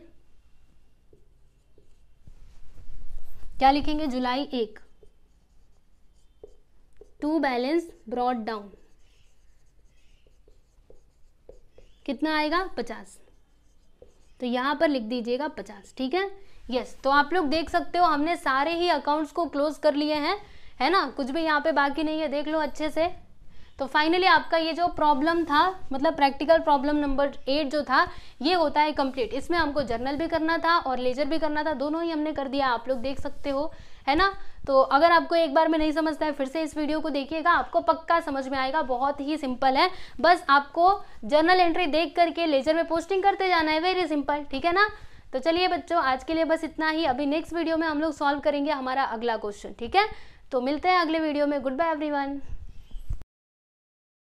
क्या लिखेंगे जुलाई एक टू बैलेंस ब्रॉड डाउन कितना आएगा पचास तो यहाँ पर लिख दीजिएगा पचास ठीक है यस yes, तो आप लोग देख सकते हो हमने सारे ही अकाउंट्स को क्लोज कर लिए हैं है ना कुछ भी यहाँ पे बाकी नहीं है देख लो अच्छे से तो फाइनली आपका ये जो प्रॉब्लम था मतलब प्रैक्टिकल प्रॉब्लम नंबर एट जो था ये होता है कंप्लीट इसमें हमको जर्नल भी करना था और लेजर भी करना था दोनों ही हमने कर दिया आप लोग देख सकते हो है ना तो अगर आपको एक बार में नहीं समझता है फिर से इस वीडियो को देखिएगा आपको पक्का समझ में आएगा बहुत ही सिंपल है बस आपको जर्नल एंट्री देख करके लेजर में पोस्टिंग करते जाना है वेरी सिंपल ठीक है ना तो चलिए बच्चों आज के लिए बस इतना ही अभी नेक्स्ट वीडियो में हम लोग सॉल्व करेंगे हमारा अगला क्वेश्चन ठीक है तो मिलते हैं अगले वीडियो में गुड बाय एवरी